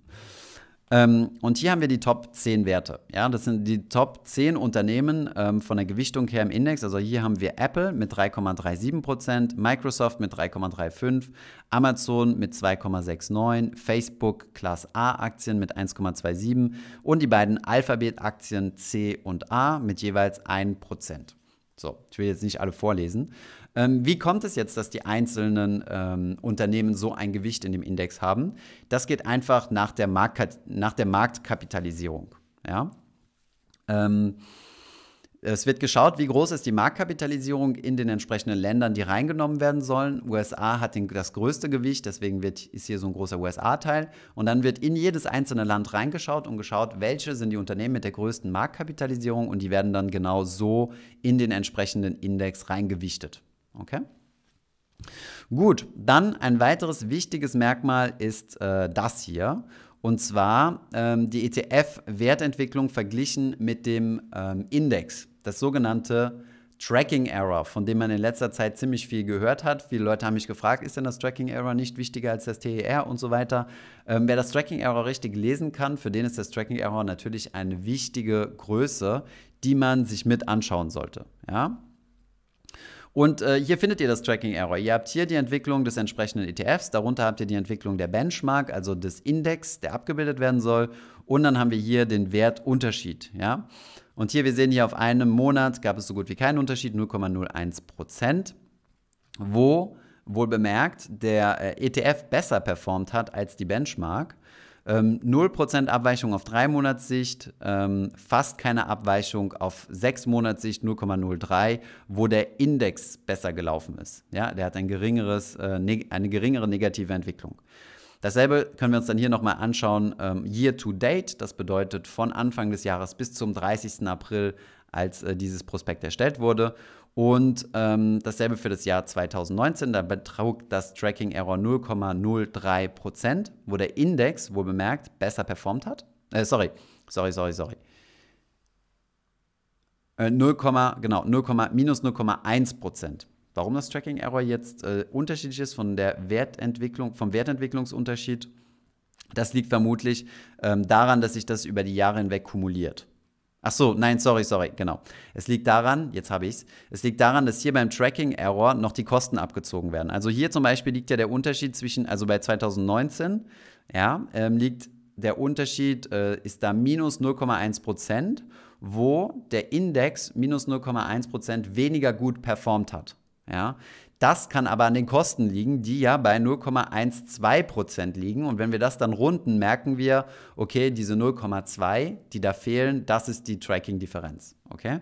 ähm, und hier haben wir die Top 10 Werte. Ja, das sind die Top 10 Unternehmen ähm, von der Gewichtung her im Index. Also hier haben wir Apple mit 3,37%, Microsoft mit 3,35%, Amazon mit 2,69%, Facebook Class A Aktien mit 1,27% und die beiden Alphabet Aktien C und A mit jeweils 1%. So, ich will jetzt nicht alle vorlesen. Ähm, wie kommt es jetzt, dass die einzelnen ähm, Unternehmen so ein Gewicht in dem Index haben? Das geht einfach nach der, Markt, nach der Marktkapitalisierung. Ja? Ähm, es wird geschaut, wie groß ist die Marktkapitalisierung in den entsprechenden Ländern, die reingenommen werden sollen. USA hat den, das größte Gewicht, deswegen wird, ist hier so ein großer USA-Teil. Und dann wird in jedes einzelne Land reingeschaut und geschaut, welche sind die Unternehmen mit der größten Marktkapitalisierung und die werden dann genau so in den entsprechenden Index reingewichtet. Okay? Gut, dann ein weiteres wichtiges Merkmal ist äh, das hier. Und zwar ähm, die ETF-Wertentwicklung verglichen mit dem ähm, Index, das sogenannte Tracking Error, von dem man in letzter Zeit ziemlich viel gehört hat. Viele Leute haben mich gefragt, ist denn das Tracking Error nicht wichtiger als das TER und so weiter. Ähm, wer das Tracking Error richtig lesen kann, für den ist das Tracking Error natürlich eine wichtige Größe, die man sich mit anschauen sollte. Ja? Und äh, hier findet ihr das Tracking Error. Ihr habt hier die Entwicklung des entsprechenden ETFs, darunter habt ihr die Entwicklung der Benchmark, also des Index, der abgebildet werden soll. Und dann haben wir hier den Wertunterschied. Ja? Und hier, wir sehen hier auf einem Monat gab es so gut wie keinen Unterschied, 0,01 Prozent, wo wohl bemerkt der äh, ETF besser performt hat als die Benchmark. Ähm, 0% Abweichung auf 3 Monatssicht, ähm, fast keine Abweichung auf 6 Monatssicht 0,03, wo der Index besser gelaufen ist. Ja, der hat ein geringeres, äh, ne, eine geringere negative Entwicklung. Dasselbe können wir uns dann hier nochmal anschauen, ähm, Year to Date, das bedeutet von Anfang des Jahres bis zum 30. April, als äh, dieses Prospekt erstellt wurde. Und ähm, dasselbe für das Jahr 2019, da betrug das Tracking Error 0,03 wo der Index, wohl bemerkt, besser performt hat. Äh, sorry, sorry, sorry, sorry. 0, äh, genau, 0, minus 0,1 Prozent. Warum das Tracking Error jetzt äh, unterschiedlich ist von der Wertentwicklung, vom Wertentwicklungsunterschied, das liegt vermutlich ähm, daran, dass sich das über die Jahre hinweg kumuliert. Ach so, nein, sorry, sorry, genau. Es liegt daran, jetzt habe ich es, es liegt daran, dass hier beim Tracking-Error noch die Kosten abgezogen werden. Also hier zum Beispiel liegt ja der Unterschied zwischen, also bei 2019, ja, ähm, liegt der Unterschied, äh, ist da minus 0,1 Prozent, wo der Index minus 0,1 Prozent weniger gut performt hat. Ja, das kann aber an den Kosten liegen, die ja bei 0,12 liegen. Und wenn wir das dann runden, merken wir, okay, diese 0,2, die da fehlen, das ist die Tracking-Differenz. Okay?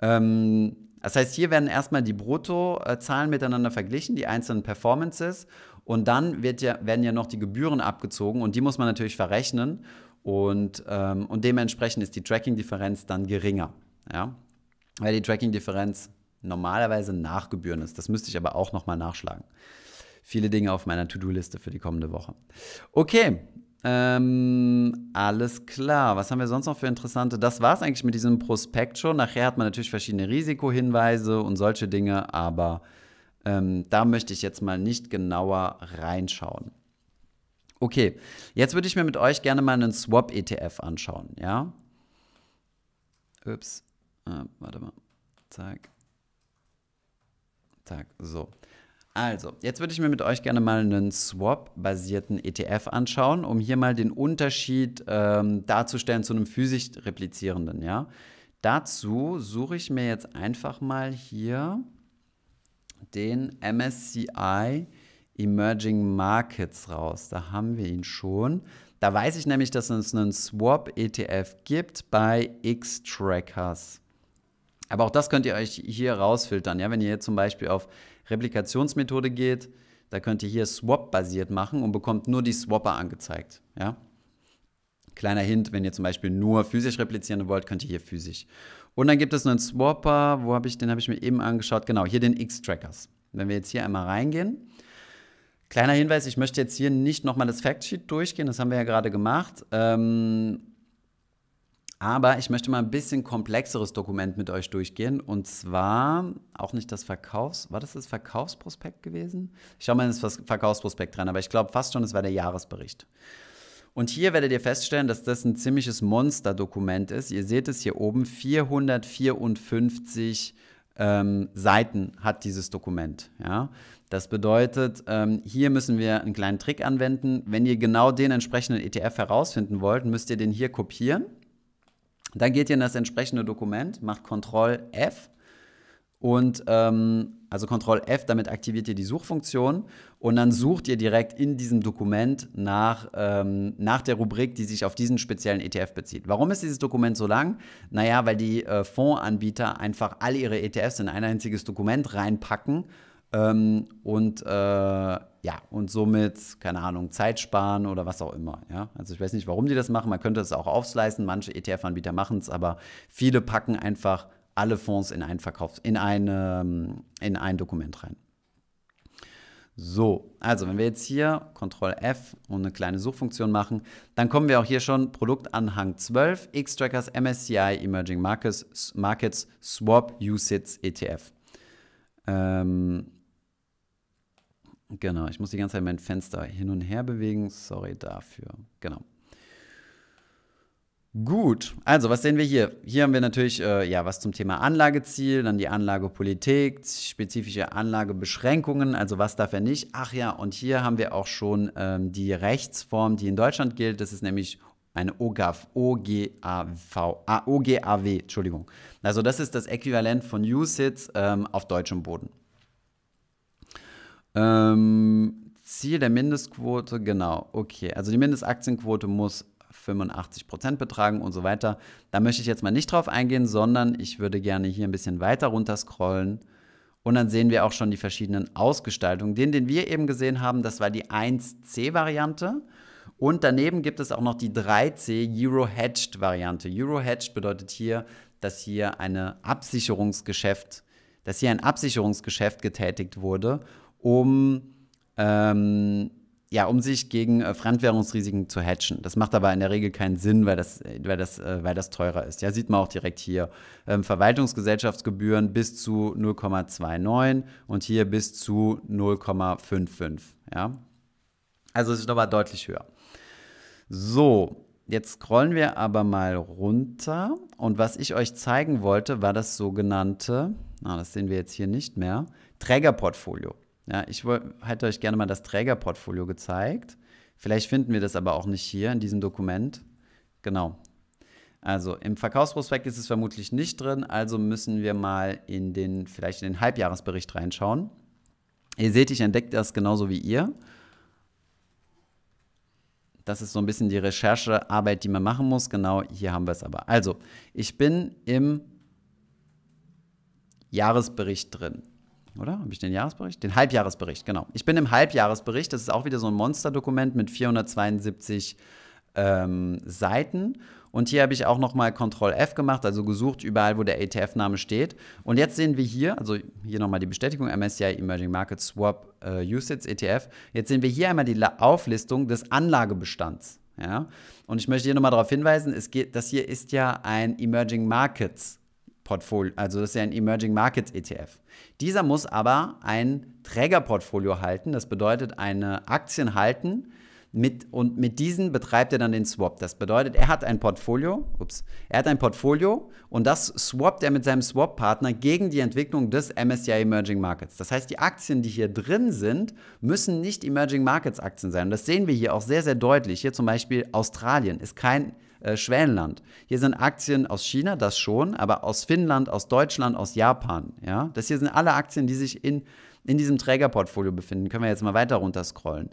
Ähm, das heißt, hier werden erstmal die Bruttozahlen miteinander verglichen, die einzelnen Performances. Und dann ja, werden ja noch die Gebühren abgezogen und die muss man natürlich verrechnen. Und, ähm, und dementsprechend ist die Tracking-Differenz dann geringer. Ja? Weil die Tracking-Differenz normalerweise nach Gebühren ist. Das müsste ich aber auch nochmal nachschlagen. Viele Dinge auf meiner To-Do-Liste für die kommende Woche. Okay, ähm, alles klar. Was haben wir sonst noch für interessante? Das war es eigentlich mit diesem Prospekt schon. Nachher hat man natürlich verschiedene Risikohinweise und solche Dinge, aber ähm, da möchte ich jetzt mal nicht genauer reinschauen. Okay, jetzt würde ich mir mit euch gerne mal einen Swap-ETF anschauen, ja? Ups, ah, warte mal. Zack. Zack, so. Also, jetzt würde ich mir mit euch gerne mal einen Swap-basierten ETF anschauen, um hier mal den Unterschied ähm, darzustellen zu einem physisch replizierenden, ja. Dazu suche ich mir jetzt einfach mal hier den MSCI Emerging Markets raus. Da haben wir ihn schon. Da weiß ich nämlich, dass es einen Swap-ETF gibt bei X-Trackers. Aber auch das könnt ihr euch hier rausfiltern. Ja? Wenn ihr jetzt zum Beispiel auf Replikationsmethode geht, da könnt ihr hier Swap-basiert machen und bekommt nur die Swapper angezeigt. Ja? Kleiner Hint, wenn ihr zum Beispiel nur physisch replizieren wollt, könnt ihr hier physisch. Und dann gibt es einen Swapper, wo habe ich, den habe ich mir eben angeschaut, genau, hier den X-Trackers. Wenn wir jetzt hier einmal reingehen, kleiner Hinweis, ich möchte jetzt hier nicht nochmal das Factsheet durchgehen, das haben wir ja gerade gemacht. Ähm, aber ich möchte mal ein bisschen komplexeres Dokument mit euch durchgehen. Und zwar auch nicht das Verkaufs... War das das Verkaufsprospekt gewesen? Ich schaue mal in das Verkaufsprospekt dran, aber ich glaube fast schon, es war der Jahresbericht. Und hier werdet ihr feststellen, dass das ein ziemliches Monsterdokument ist. Ihr seht es hier oben, 454 ähm, Seiten hat dieses Dokument. Ja? Das bedeutet, ähm, hier müssen wir einen kleinen Trick anwenden. Wenn ihr genau den entsprechenden ETF herausfinden wollt, müsst ihr den hier kopieren dann geht ihr in das entsprechende Dokument, macht Ctrl F und ähm, also Ctrl F, damit aktiviert ihr die Suchfunktion und dann sucht ihr direkt in diesem Dokument nach, ähm, nach der Rubrik, die sich auf diesen speziellen ETF bezieht. Warum ist dieses Dokument so lang? Naja, weil die äh, Fondsanbieter einfach alle ihre ETFs in ein einziges Dokument reinpacken ähm, und äh, ja, und somit, keine Ahnung, Zeit sparen oder was auch immer. Ja? Also ich weiß nicht, warum die das machen. Man könnte es auch aufsleisten. Manche ETF-Anbieter machen es, aber viele packen einfach alle Fonds in einen Verkaufs-, in, eine, ähm, in ein Dokument rein. So, also wenn wir jetzt hier Ctrl F und eine kleine Suchfunktion machen, dann kommen wir auch hier schon Produktanhang 12, X-Trackers MSCI Emerging Markets, Markets Swap USITS ETF. Ähm, Genau, ich muss die ganze Zeit mein Fenster hin und her bewegen. Sorry dafür. Genau. Gut, also was sehen wir hier? Hier haben wir natürlich äh, ja was zum Thema Anlageziel, dann die Anlagepolitik, spezifische Anlagebeschränkungen, also was darf er nicht. Ach ja, und hier haben wir auch schon ähm, die Rechtsform, die in Deutschland gilt. Das ist nämlich eine OGAV, OGAV, OGAW, Entschuldigung. Also das ist das Äquivalent von USITS ähm, auf deutschem Boden. Ähm, Ziel der Mindestquote, genau, okay. Also die Mindestaktienquote muss 85% betragen und so weiter. Da möchte ich jetzt mal nicht drauf eingehen, sondern ich würde gerne hier ein bisschen weiter runter scrollen. Und dann sehen wir auch schon die verschiedenen Ausgestaltungen. Den, den wir eben gesehen haben, das war die 1C-Variante. Und daneben gibt es auch noch die 3C Euro-Hedged-Variante. Euro-Hedged bedeutet hier, dass hier eine Absicherungsgeschäft, dass hier ein Absicherungsgeschäft getätigt wurde um, ähm, ja, um sich gegen äh, Fremdwährungsrisiken zu hedgen. Das macht aber in der Regel keinen Sinn, weil das, äh, weil das, äh, weil das teurer ist. Ja, sieht man auch direkt hier. Ähm, Verwaltungsgesellschaftsgebühren bis zu 0,29 und hier bis zu 0,55. Ja? Also es ist aber deutlich höher. So, jetzt scrollen wir aber mal runter. Und was ich euch zeigen wollte, war das sogenannte, na, das sehen wir jetzt hier nicht mehr, Trägerportfolio. Ja, ich hätte euch gerne mal das Trägerportfolio gezeigt. Vielleicht finden wir das aber auch nicht hier in diesem Dokument. Genau. Also im Verkaufsprospekt ist es vermutlich nicht drin, also müssen wir mal in den, vielleicht in den Halbjahresbericht reinschauen. Ihr seht, ich entdecke das genauso wie ihr. Das ist so ein bisschen die Recherchearbeit, die man machen muss. Genau, hier haben wir es aber. Also, ich bin im Jahresbericht drin oder? Habe ich den Jahresbericht? Den Halbjahresbericht, genau. Ich bin im Halbjahresbericht. Das ist auch wieder so ein Monsterdokument mit 472 ähm, Seiten. Und hier habe ich auch nochmal Ctrl-F gemacht, also gesucht überall, wo der ETF-Name steht. Und jetzt sehen wir hier, also hier nochmal die Bestätigung, MSCI Emerging Markets Swap äh, USITS ETF. Jetzt sehen wir hier einmal die La Auflistung des Anlagebestands. Ja? Und ich möchte hier nochmal darauf hinweisen, es geht, das hier ist ja ein Emerging Markets Portfolio, also das ist ja ein Emerging Markets ETF. Dieser muss aber ein Trägerportfolio halten, das bedeutet eine Aktien halten mit, und mit diesen betreibt er dann den Swap. Das bedeutet, er hat ein Portfolio, ups, er hat ein Portfolio und das swapt er mit seinem Swap-Partner gegen die Entwicklung des MSCI Emerging Markets. Das heißt, die Aktien, die hier drin sind, müssen nicht Emerging Markets Aktien sein. Und das sehen wir hier auch sehr, sehr deutlich. Hier zum Beispiel Australien ist kein äh, Schwellenland. Hier sind Aktien aus China, das schon, aber aus Finnland, aus Deutschland, aus Japan. Ja? Das hier sind alle Aktien, die sich in, in diesem Trägerportfolio befinden. Können wir jetzt mal weiter runter scrollen.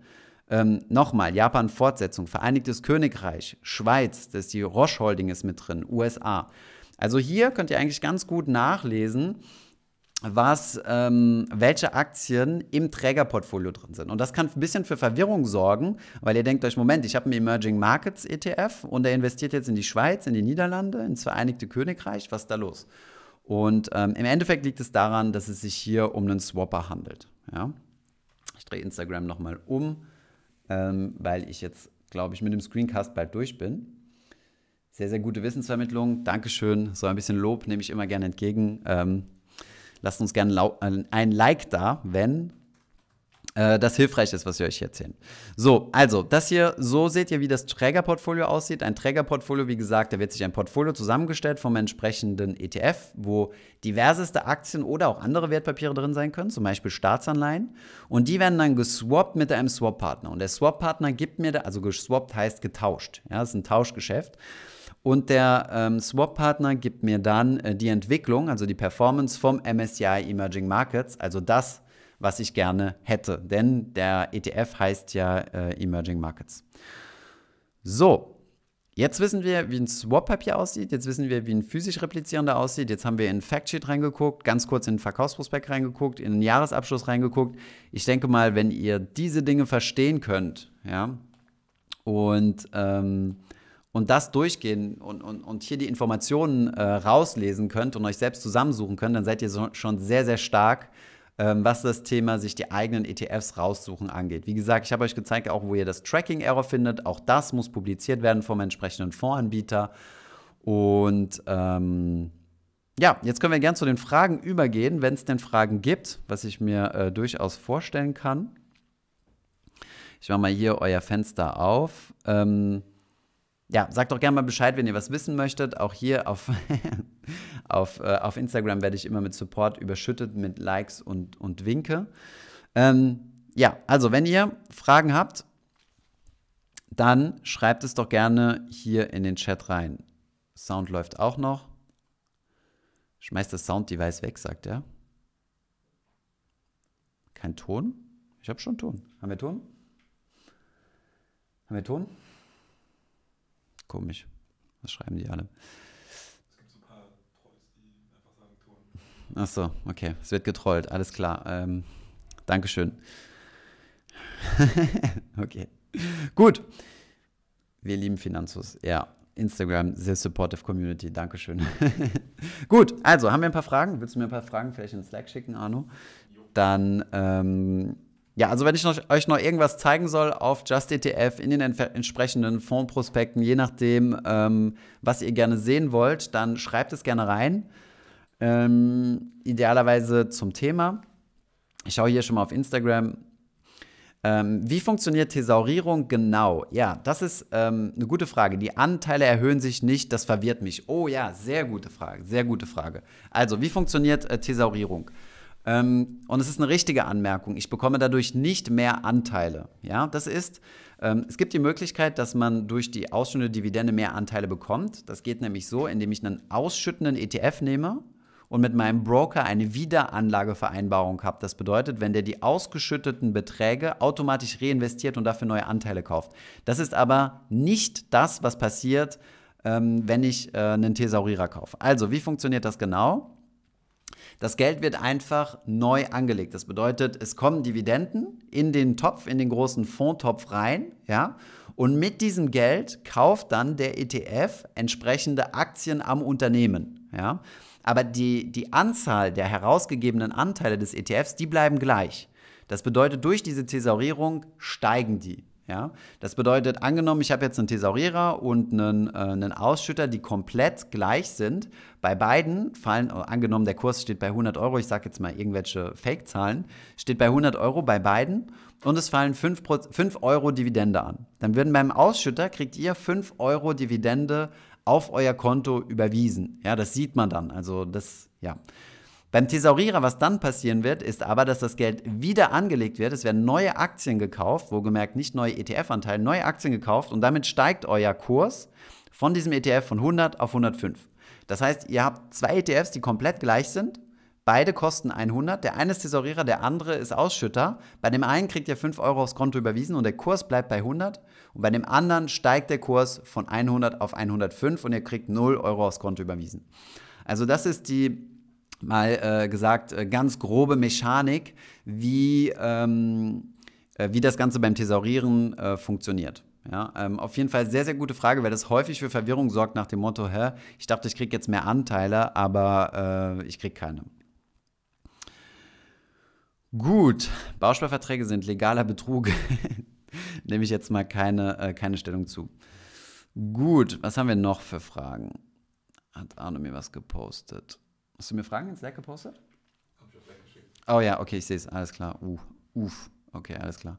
Ähm, Nochmal, Japan Fortsetzung, Vereinigtes Königreich, Schweiz, das ist die Roche Holding ist mit drin, USA. Also hier könnt ihr eigentlich ganz gut nachlesen, was, ähm, welche Aktien im Trägerportfolio drin sind. Und das kann ein bisschen für Verwirrung sorgen, weil ihr denkt euch, Moment, ich habe einen Emerging Markets ETF und der investiert jetzt in die Schweiz, in die Niederlande, ins Vereinigte Königreich, was ist da los? Und ähm, im Endeffekt liegt es daran, dass es sich hier um einen Swapper handelt. Ja? Ich drehe Instagram nochmal um, ähm, weil ich jetzt, glaube ich, mit dem Screencast bald durch bin. Sehr, sehr gute Wissensvermittlung. Dankeschön. So ein bisschen Lob nehme ich immer gerne entgegen. Ähm, Lasst uns gerne äh, ein Like da, wenn äh, das hilfreich ist, was wir euch hier erzählen. So, also, das hier, so seht ihr, wie das Trägerportfolio aussieht. Ein Trägerportfolio, wie gesagt, da wird sich ein Portfolio zusammengestellt vom entsprechenden ETF, wo diverseste Aktien oder auch andere Wertpapiere drin sein können, zum Beispiel Staatsanleihen. Und die werden dann geswappt mit einem Swap-Partner. Und der Swap-Partner gibt mir, da, also geswappt heißt getauscht. Ja, das ist ein Tauschgeschäft. Und der ähm, Swap-Partner gibt mir dann äh, die Entwicklung, also die Performance vom MSCI Emerging Markets, also das, was ich gerne hätte. Denn der ETF heißt ja äh, Emerging Markets. So, jetzt wissen wir, wie ein Swap-Papier aussieht. Jetzt wissen wir, wie ein physisch replizierender aussieht. Jetzt haben wir in Factsheet reingeguckt, ganz kurz in den Verkaufsprospekt reingeguckt, in den Jahresabschluss reingeguckt. Ich denke mal, wenn ihr diese Dinge verstehen könnt, ja, und. Ähm, und das durchgehen und, und, und hier die Informationen äh, rauslesen könnt und euch selbst zusammensuchen könnt, dann seid ihr so, schon sehr, sehr stark, ähm, was das Thema sich die eigenen ETFs raussuchen angeht. Wie gesagt, ich habe euch gezeigt, auch wo ihr das Tracking-Error findet. Auch das muss publiziert werden vom entsprechenden Fondsanbieter. Und ähm, ja, jetzt können wir gern zu den Fragen übergehen, wenn es denn Fragen gibt, was ich mir äh, durchaus vorstellen kann. Ich mache mal hier euer Fenster auf. Ähm, ja, sagt doch gerne mal Bescheid, wenn ihr was wissen möchtet. Auch hier auf, auf, äh, auf Instagram werde ich immer mit Support überschüttet, mit Likes und, und Winke. Ähm, ja, also wenn ihr Fragen habt, dann schreibt es doch gerne hier in den Chat rein. Sound läuft auch noch. Schmeißt das Sound-Device weg, sagt er. Kein Ton? Ich habe schon Ton. Haben wir Ton? Haben wir Ton? Komisch. Was schreiben die alle? Es gibt so ein paar Trolls, die einfach sagen Ton. Ach so, okay. Es wird getrollt, alles klar. Ähm, Dankeschön. okay. Gut. Wir lieben Finanzus. Ja. Instagram, sehr Supportive Community. Dankeschön. Gut, also haben wir ein paar Fragen. Willst du mir ein paar Fragen vielleicht in Slack schicken, Arno? Dann ähm, ja, also wenn ich noch, euch noch irgendwas zeigen soll auf JustETF in den entsprechenden Fondprospekten, je nachdem, ähm, was ihr gerne sehen wollt, dann schreibt es gerne rein. Ähm, idealerweise zum Thema. Ich schaue hier schon mal auf Instagram. Ähm, wie funktioniert Thesaurierung genau? Ja, das ist ähm, eine gute Frage. Die Anteile erhöhen sich nicht, das verwirrt mich. Oh ja, sehr gute Frage, sehr gute Frage. Also, wie funktioniert äh, Thesaurierung? Ähm, und es ist eine richtige Anmerkung. Ich bekomme dadurch nicht mehr Anteile. Ja, das ist, ähm, es gibt die Möglichkeit, dass man durch die ausschüttende Dividende mehr Anteile bekommt. Das geht nämlich so, indem ich einen ausschüttenden ETF nehme und mit meinem Broker eine Wiederanlagevereinbarung habe. Das bedeutet, wenn der die ausgeschütteten Beträge automatisch reinvestiert und dafür neue Anteile kauft. Das ist aber nicht das, was passiert, ähm, wenn ich äh, einen Thesaurierer kaufe. Also, wie funktioniert das genau? Das Geld wird einfach neu angelegt. Das bedeutet, es kommen Dividenden in den Topf, in den großen Fondtopf rein, ja. Und mit diesem Geld kauft dann der ETF entsprechende Aktien am Unternehmen, ja. Aber die, die Anzahl der herausgegebenen Anteile des ETFs, die bleiben gleich. Das bedeutet, durch diese Thesaurierung steigen die. Ja? Das bedeutet, angenommen, ich habe jetzt einen Thesaurierer und einen, äh, einen Ausschütter, die komplett gleich sind. Bei beiden fallen, angenommen, der Kurs steht bei 100 Euro, ich sage jetzt mal irgendwelche Fake-Zahlen, steht bei 100 Euro bei beiden und es fallen 5, 5 Euro Dividende an. Dann würden beim Ausschütter, kriegt ihr 5 Euro Dividende auf euer Konto überwiesen. Ja, das sieht man dann. Also das, ja. Beim Thesaurierer, was dann passieren wird, ist aber, dass das Geld wieder angelegt wird. Es werden neue Aktien gekauft, wohlgemerkt nicht neue ETF-Anteile, neue Aktien gekauft und damit steigt euer Kurs von diesem ETF von 100 auf 105. Das heißt, ihr habt zwei ETFs, die komplett gleich sind. Beide kosten 100. Der eine ist Thesaurierer, der andere ist Ausschütter. Bei dem einen kriegt ihr 5 Euro aufs Konto überwiesen und der Kurs bleibt bei 100. Und bei dem anderen steigt der Kurs von 100 auf 105 und ihr kriegt 0 Euro aufs Konto überwiesen. Also das ist die mal äh, gesagt, äh, ganz grobe Mechanik, wie, ähm, äh, wie das Ganze beim Thesaurieren äh, funktioniert. Ja, ähm, auf jeden Fall sehr, sehr gute Frage, weil das häufig für Verwirrung sorgt nach dem Motto, hä, ich dachte, ich kriege jetzt mehr Anteile, aber äh, ich kriege keine. Gut, Bausparverträge sind legaler Betrug. Nehme ich jetzt mal keine, keine Stellung zu. Gut, was haben wir noch für Fragen? Hat Arno mir was gepostet? Hast du mir Fragen ins Slack gepostet? Hab ich auf Slack geschickt. Oh ja, okay, ich sehe es. Alles klar. Uh, uff. Okay, alles klar.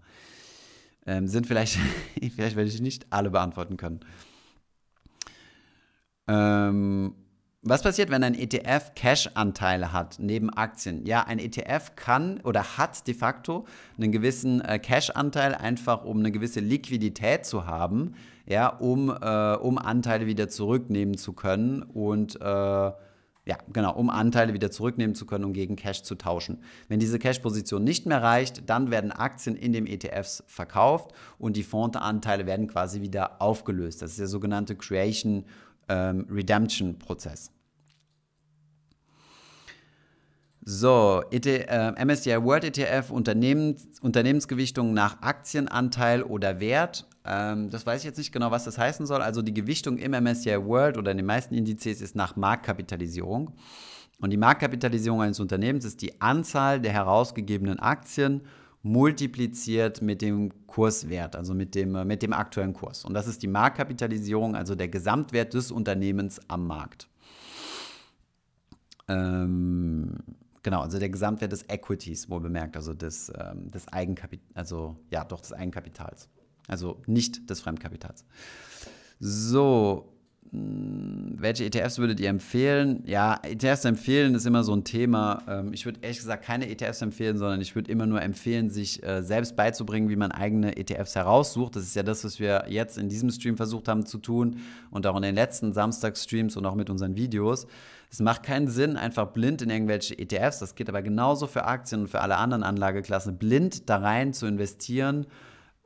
Ähm, sind vielleicht, vielleicht werde ich nicht alle beantworten können. Ähm, was passiert, wenn ein ETF Cash-Anteile hat neben Aktien? Ja, ein ETF kann oder hat de facto einen gewissen äh, Cash-Anteil, einfach um eine gewisse Liquidität zu haben, ja, um, äh, um Anteile wieder zurücknehmen zu können und äh, ja, genau, um Anteile wieder zurücknehmen zu können, um gegen Cash zu tauschen. Wenn diese Cash-Position nicht mehr reicht, dann werden Aktien in dem ETFs verkauft und die Fondanteile werden quasi wieder aufgelöst. Das ist der sogenannte Creation ähm, Redemption Prozess. So, ET, äh, MSCI World ETF Unternehmens, Unternehmensgewichtung nach Aktienanteil oder Wert ähm, das weiß ich jetzt nicht genau, was das heißen soll. Also die Gewichtung im MSCI World oder in den meisten Indizes ist nach Marktkapitalisierung. Und die Marktkapitalisierung eines Unternehmens ist die Anzahl der herausgegebenen Aktien multipliziert mit dem Kurswert, also mit dem, äh, mit dem aktuellen Kurs. Und das ist die Marktkapitalisierung, also der Gesamtwert des Unternehmens am Markt. Ähm, genau, also der Gesamtwert des Equities, wohl bemerkt, also des, ähm, des Eigenkapitals, also ja, doch des Eigenkapitals. Also nicht des Fremdkapitals. So, hm, welche ETFs würdet ihr empfehlen? Ja, ETFs empfehlen ist immer so ein Thema. Ähm, ich würde ehrlich gesagt keine ETFs empfehlen, sondern ich würde immer nur empfehlen, sich äh, selbst beizubringen, wie man eigene ETFs heraussucht. Das ist ja das, was wir jetzt in diesem Stream versucht haben zu tun und auch in den letzten Samstagsstreams und auch mit unseren Videos. Es macht keinen Sinn, einfach blind in irgendwelche ETFs, das geht aber genauso für Aktien und für alle anderen Anlageklassen, blind da rein zu investieren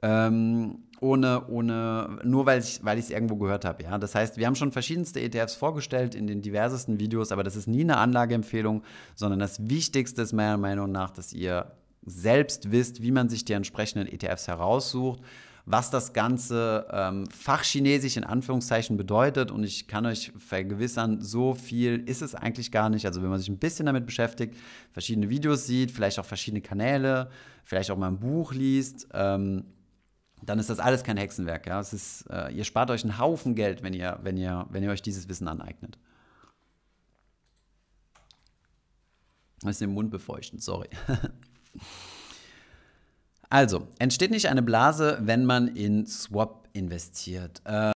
ähm, ohne, ohne, nur weil ich es irgendwo gehört habe. Ja? Das heißt, wir haben schon verschiedenste ETFs vorgestellt in den diversesten Videos, aber das ist nie eine Anlageempfehlung, sondern das Wichtigste ist meiner Meinung nach, dass ihr selbst wisst, wie man sich die entsprechenden ETFs heraussucht, was das Ganze ähm, fachchinesisch in Anführungszeichen bedeutet. Und ich kann euch vergewissern, so viel ist es eigentlich gar nicht. Also wenn man sich ein bisschen damit beschäftigt, verschiedene Videos sieht, vielleicht auch verschiedene Kanäle, vielleicht auch mal ein Buch liest, ähm, dann ist das alles kein Hexenwerk. Ja? Es ist, äh, ihr spart euch einen Haufen Geld, wenn ihr, wenn, ihr, wenn ihr euch dieses Wissen aneignet. Das ist den Mund befeuchten, sorry. also, entsteht nicht eine Blase, wenn man in Swap investiert? Äh,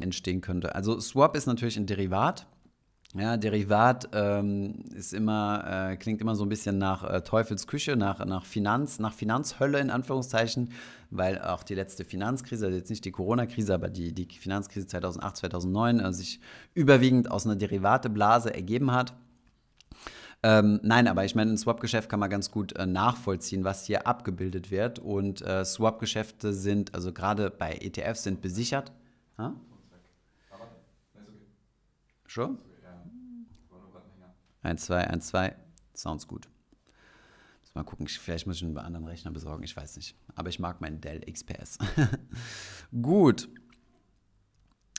entstehen könnte. Also Swap ist natürlich ein Derivat. Ja, Derivat ähm, ist immer, äh, klingt immer so ein bisschen nach äh, Teufelsküche, nach, nach Finanz, nach Finanzhölle in Anführungszeichen, weil auch die letzte Finanzkrise, also jetzt nicht die Corona-Krise, aber die, die Finanzkrise 2008, 2009 äh, sich überwiegend aus einer Derivateblase ergeben hat. Ähm, nein, aber ich meine, ein Swap-Geschäft kann man ganz gut äh, nachvollziehen, was hier abgebildet wird. Und äh, Swap-Geschäfte sind, also gerade bei ETFs, sind besichert. Ha? Sure? 1, 2, 1, 2. Sounds gut. Mal gucken, vielleicht muss ich einen anderen Rechner besorgen, ich weiß nicht. Aber ich mag meinen Dell XPS. Gut.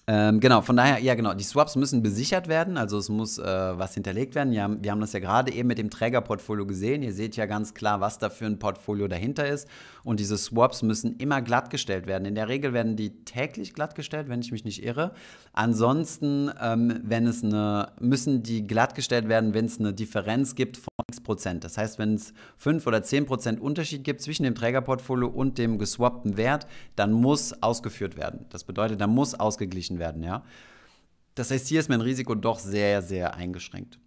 Ähm, genau, von daher, ja genau, die Swaps müssen besichert werden, also es muss äh, was hinterlegt werden. Wir haben, wir haben das ja gerade eben mit dem Trägerportfolio gesehen. Ihr seht ja ganz klar, was da für ein Portfolio dahinter ist. Und diese Swaps müssen immer glattgestellt werden. In der Regel werden die täglich glattgestellt, wenn ich mich nicht irre. Ansonsten, ähm, wenn es eine, müssen die glattgestellt werden, wenn es eine Differenz gibt von x Prozent. Das heißt, wenn es 5 oder 10 Prozent Unterschied gibt zwischen dem Trägerportfolio und dem geswappten Wert, dann muss ausgeführt werden. Das bedeutet, dann muss ausgeglichen verglichen werden, ja. Das heißt, hier ist mein Risiko doch sehr, sehr eingeschränkt.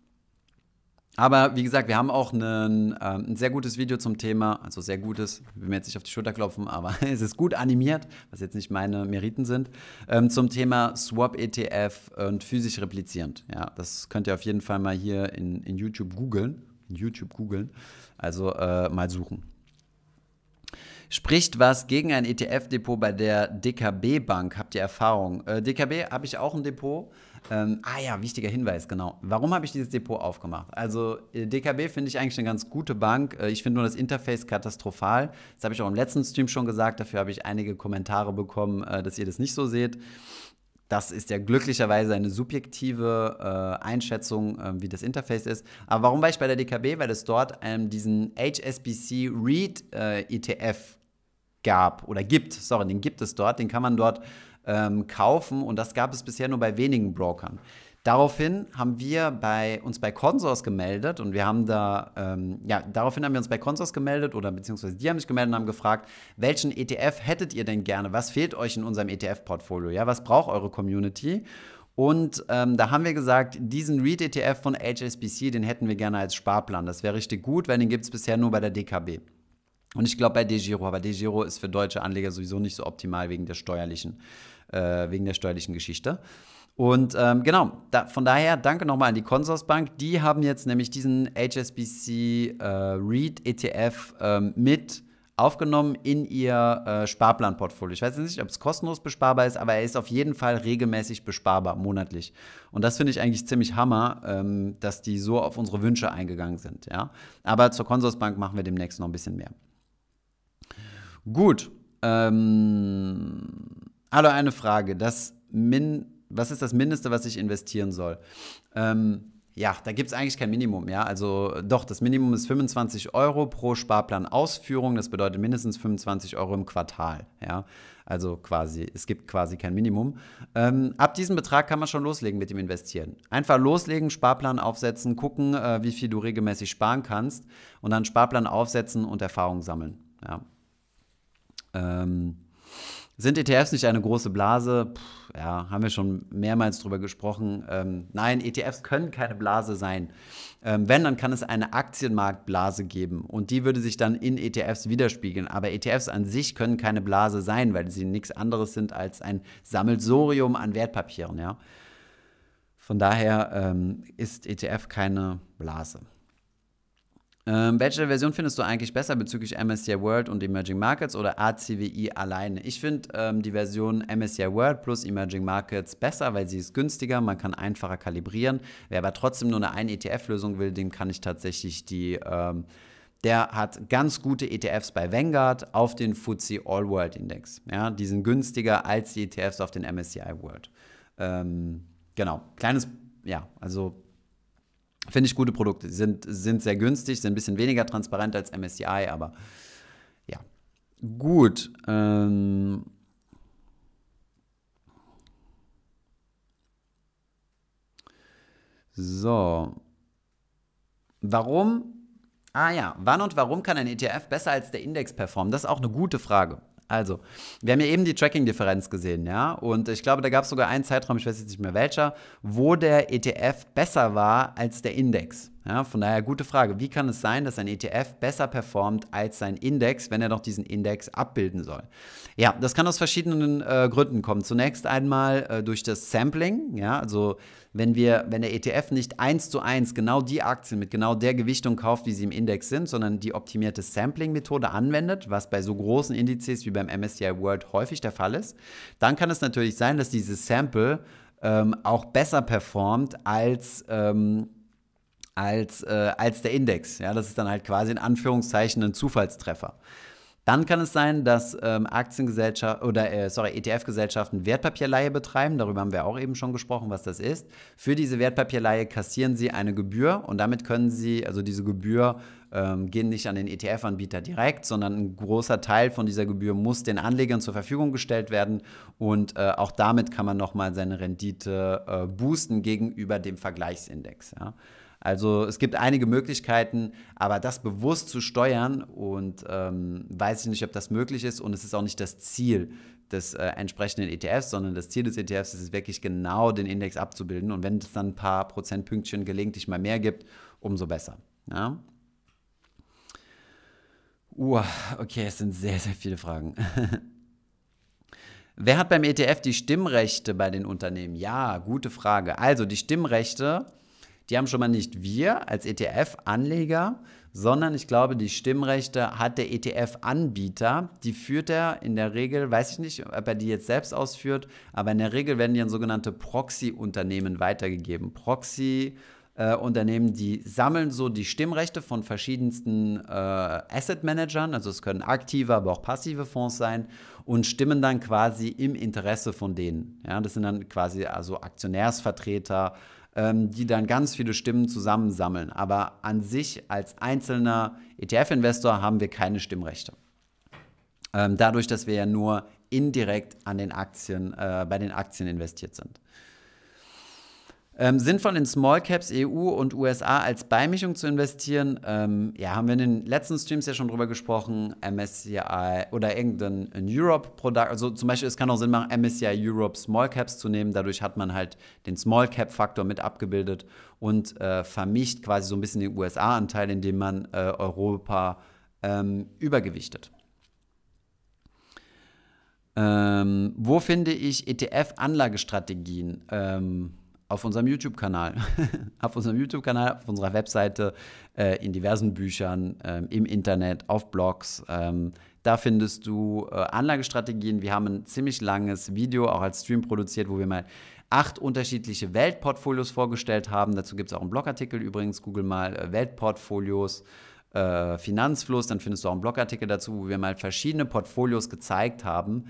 Aber wie gesagt, wir haben auch einen, äh, ein sehr gutes Video zum Thema, also sehr gutes, will mir jetzt nicht auf die Schulter klopfen, aber es ist gut animiert, was jetzt nicht meine Meriten sind, ähm, zum Thema Swap-ETF und physisch replizierend. Ja, das könnt ihr auf jeden Fall mal hier in, in YouTube googeln. YouTube googeln, also äh, mal suchen. Spricht was gegen ein ETF-Depot bei der DKB Bank? Habt ihr Erfahrung? Äh, DKB habe ich auch ein Depot. Ähm, ah ja, wichtiger Hinweis, genau. Warum habe ich dieses Depot aufgemacht? Also äh, DKB finde ich eigentlich eine ganz gute Bank. Äh, ich finde nur das Interface katastrophal. Das habe ich auch im letzten Stream schon gesagt. Dafür habe ich einige Kommentare bekommen, äh, dass ihr das nicht so seht. Das ist ja glücklicherweise eine subjektive äh, Einschätzung, äh, wie das Interface ist. Aber warum war ich bei der DKB? Weil es dort ähm, diesen HSBC REIT äh, ETF gab oder gibt, sorry, den gibt es dort, den kann man dort ähm, kaufen und das gab es bisher nur bei wenigen Brokern. Daraufhin haben wir bei, uns bei Consors gemeldet und wir haben da, ähm, ja, daraufhin haben wir uns bei Consors gemeldet oder beziehungsweise die haben sich gemeldet und haben gefragt, welchen ETF hättet ihr denn gerne? Was fehlt euch in unserem ETF-Portfolio? Ja, was braucht eure Community? Und ähm, da haben wir gesagt, diesen REIT-ETF e von HSBC, den hätten wir gerne als Sparplan. Das wäre richtig gut, weil den gibt es bisher nur bei der DKB. Und ich glaube bei DeGiro, aber DeGiro ist für deutsche Anleger sowieso nicht so optimal wegen der steuerlichen, äh, wegen der steuerlichen Geschichte. Und ähm, genau, da, von daher danke nochmal an die Consorsbank. Die haben jetzt nämlich diesen HSBC äh, REIT e ETF ähm, mit aufgenommen in ihr äh, Sparplanportfolio. Ich weiß jetzt nicht, ob es kostenlos besparbar ist, aber er ist auf jeden Fall regelmäßig besparbar, monatlich. Und das finde ich eigentlich ziemlich Hammer, ähm, dass die so auf unsere Wünsche eingegangen sind. Ja? Aber zur Consorsbank machen wir demnächst noch ein bisschen mehr. Gut. Ähm, hallo, eine Frage. Das Min was ist das Mindeste, was ich investieren soll? Ähm, ja, da gibt es eigentlich kein Minimum, ja. Also doch, das Minimum ist 25 Euro pro Sparplanausführung. Das bedeutet mindestens 25 Euro im Quartal, ja. Also quasi, es gibt quasi kein Minimum. Ähm, ab diesem Betrag kann man schon loslegen mit dem Investieren. Einfach loslegen, Sparplan aufsetzen, gucken, äh, wie viel du regelmäßig sparen kannst und dann Sparplan aufsetzen und Erfahrung sammeln. Ja. Ähm, sind ETFs nicht eine große Blase? Puh, ja, haben wir schon mehrmals drüber gesprochen. Ähm, nein, ETFs können keine Blase sein. Ähm, wenn, dann kann es eine Aktienmarktblase geben und die würde sich dann in ETFs widerspiegeln. Aber ETFs an sich können keine Blase sein, weil sie nichts anderes sind als ein Sammelsorium an Wertpapieren. Ja? Von daher ähm, ist ETF keine Blase. Ähm, welche Version findest du eigentlich besser bezüglich MSCI World und Emerging Markets oder ACWI alleine? Ich finde ähm, die Version MSCI World plus Emerging Markets besser, weil sie ist günstiger, man kann einfacher kalibrieren. Wer aber trotzdem nur eine ein ETF-Lösung will, dem kann ich tatsächlich die ähm, der hat ganz gute ETFs bei Vanguard auf den FTSE All World Index. Ja, die sind günstiger als die ETFs auf den MSCI World. Ähm, genau, kleines, ja, also Finde ich gute Produkte. Sind, sind sehr günstig, sind ein bisschen weniger transparent als MSCI, aber ja. Gut. Ähm so. Warum? Ah ja, wann und warum kann ein ETF besser als der Index performen? Das ist auch eine gute Frage. Also, wir haben ja eben die Tracking-Differenz gesehen, ja. Und ich glaube, da gab es sogar einen Zeitraum, ich weiß jetzt nicht mehr welcher, wo der ETF besser war als der Index. Ja, von daher gute Frage. Wie kann es sein, dass ein ETF besser performt als sein Index, wenn er doch diesen Index abbilden soll? Ja, das kann aus verschiedenen äh, Gründen kommen. Zunächst einmal äh, durch das Sampling. Ja, also wenn, wir, wenn der ETF nicht eins zu eins genau die Aktien mit genau der Gewichtung kauft, wie sie im Index sind, sondern die optimierte Sampling-Methode anwendet, was bei so großen Indizes wie beim MSCI World häufig der Fall ist, dann kann es natürlich sein, dass dieses Sample ähm, auch besser performt als ähm, als, äh, als der Index. Ja, das ist dann halt quasi in Anführungszeichen ein Zufallstreffer. Dann kann es sein, dass ähm, Aktiengesellschaften oder äh, sorry, ETF-Gesellschaften Wertpapierleihe betreiben. Darüber haben wir auch eben schon gesprochen, was das ist. Für diese Wertpapierleihe kassieren sie eine Gebühr und damit können sie, also diese Gebühr ähm, gehen nicht an den ETF-Anbieter direkt, sondern ein großer Teil von dieser Gebühr muss den Anlegern zur Verfügung gestellt werden. Und äh, auch damit kann man nochmal seine Rendite äh, boosten gegenüber dem Vergleichsindex. Ja. Also es gibt einige Möglichkeiten, aber das bewusst zu steuern und ähm, weiß ich nicht, ob das möglich ist und es ist auch nicht das Ziel des äh, entsprechenden ETFs, sondern das Ziel des ETFs ist es wirklich genau den Index abzubilden und wenn es dann ein paar Prozentpünktchen gelegentlich mal mehr gibt, umso besser. Ja? Uh, okay, es sind sehr, sehr viele Fragen. Wer hat beim ETF die Stimmrechte bei den Unternehmen? Ja, gute Frage. Also die Stimmrechte die haben schon mal nicht wir als ETF-Anleger, sondern ich glaube, die Stimmrechte hat der ETF-Anbieter. Die führt er in der Regel, weiß ich nicht, ob er die jetzt selbst ausführt, aber in der Regel werden die an sogenannte Proxy-Unternehmen weitergegeben. Proxy. Äh, Unternehmen, die sammeln so die Stimmrechte von verschiedensten äh, Asset Managern, also es können aktive, aber auch passive Fonds sein und stimmen dann quasi im Interesse von denen. Ja, das sind dann quasi also Aktionärsvertreter, ähm, die dann ganz viele Stimmen zusammensammeln. Aber an sich als einzelner ETF-Investor haben wir keine Stimmrechte. Ähm, dadurch, dass wir ja nur indirekt an den Aktien, äh, bei den Aktien investiert sind. Ähm, Sinn von Small Caps EU und USA als Beimischung zu investieren, ähm, ja, haben wir in den letzten Streams ja schon drüber gesprochen, MSCI oder irgendein Europe-Produkt, also zum Beispiel, es kann auch Sinn machen, MSCI Europe Small Caps zu nehmen, dadurch hat man halt den Small Cap-Faktor mit abgebildet und äh, vermischt quasi so ein bisschen den USA-Anteil, indem man äh, Europa ähm, übergewichtet. Ähm, wo finde ich ETF-Anlagestrategien? Ähm, auf unserem YouTube-Kanal, auf unserem YouTube-Kanal, auf unserer Webseite, äh, in diversen Büchern, ähm, im Internet, auf Blogs. Ähm, da findest du äh, Anlagestrategien. Wir haben ein ziemlich langes Video auch als Stream produziert, wo wir mal acht unterschiedliche Weltportfolios vorgestellt haben. Dazu gibt es auch einen Blogartikel übrigens, google mal äh, Weltportfolios. Äh, Finanzfluss, dann findest du auch einen Blogartikel dazu, wo wir mal verschiedene Portfolios gezeigt haben,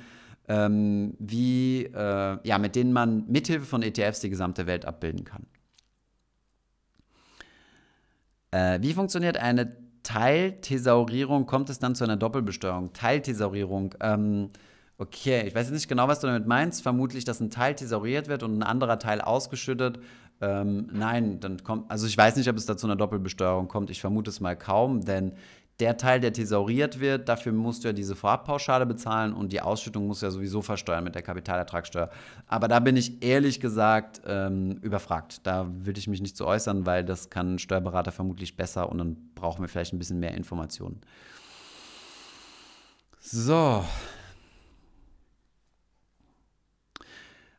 ähm, wie, äh, ja, mit denen man mithilfe von ETFs die gesamte Welt abbilden kann. Äh, wie funktioniert eine Teiltesaurierung? Kommt es dann zu einer Doppelbesteuerung? Teiltesaurierung. Ähm, okay, ich weiß jetzt nicht genau, was du damit meinst. Vermutlich, dass ein Teil thesauriert wird und ein anderer Teil ausgeschüttet. Ähm, nein, dann kommt, also ich weiß nicht, ob es da zu einer Doppelbesteuerung kommt. Ich vermute es mal kaum, denn der Teil, der thesauriert wird, dafür musst du ja diese Vorabpauschale bezahlen und die Ausschüttung musst du ja sowieso versteuern mit der Kapitalertragssteuer. Aber da bin ich ehrlich gesagt ähm, überfragt. Da würde ich mich nicht zu so äußern, weil das kann ein Steuerberater vermutlich besser und dann brauchen wir vielleicht ein bisschen mehr Informationen. So.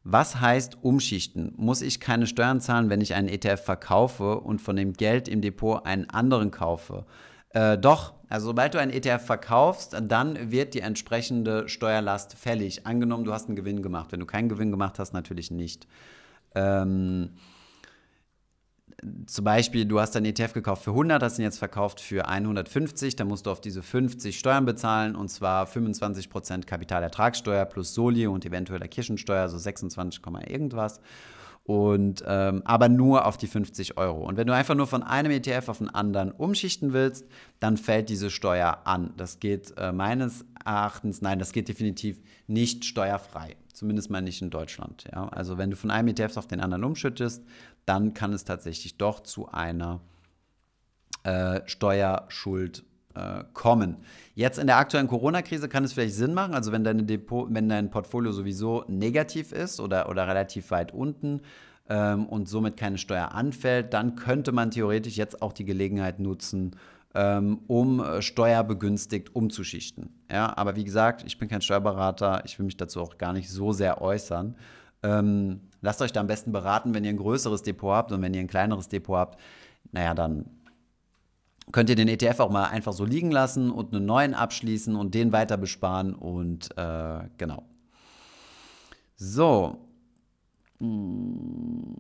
Was heißt umschichten? Muss ich keine Steuern zahlen, wenn ich einen ETF verkaufe und von dem Geld im Depot einen anderen kaufe? Äh, doch, also sobald du einen ETF verkaufst, dann wird die entsprechende Steuerlast fällig. Angenommen, du hast einen Gewinn gemacht. Wenn du keinen Gewinn gemacht hast, natürlich nicht. Ähm, zum Beispiel, du hast einen ETF gekauft für 100, hast ihn jetzt verkauft für 150, dann musst du auf diese 50 Steuern bezahlen und zwar 25% Kapitalertragssteuer plus Soli und eventueller Kirchensteuer, so 26, irgendwas und, ähm, aber nur auf die 50 Euro. Und wenn du einfach nur von einem ETF auf den anderen umschichten willst, dann fällt diese Steuer an. Das geht äh, meines Erachtens, nein, das geht definitiv nicht steuerfrei. Zumindest mal nicht in Deutschland. Ja? Also wenn du von einem ETF auf den anderen umschüttest, dann kann es tatsächlich doch zu einer äh, Steuerschuld äh, kommen. Jetzt in der aktuellen Corona-Krise kann es vielleicht Sinn machen, also wenn, deine Depot, wenn dein Portfolio sowieso negativ ist oder, oder relativ weit unten ähm, und somit keine Steuer anfällt, dann könnte man theoretisch jetzt auch die Gelegenheit nutzen, ähm, um äh, steuerbegünstigt umzuschichten. Ja, aber wie gesagt, ich bin kein Steuerberater, ich will mich dazu auch gar nicht so sehr äußern. Ähm, lasst euch da am besten beraten, wenn ihr ein größeres Depot habt und wenn ihr ein kleineres Depot habt, naja, dann könnt ihr den ETF auch mal einfach so liegen lassen und einen neuen abschließen und den weiter besparen und äh, genau. So. Hm.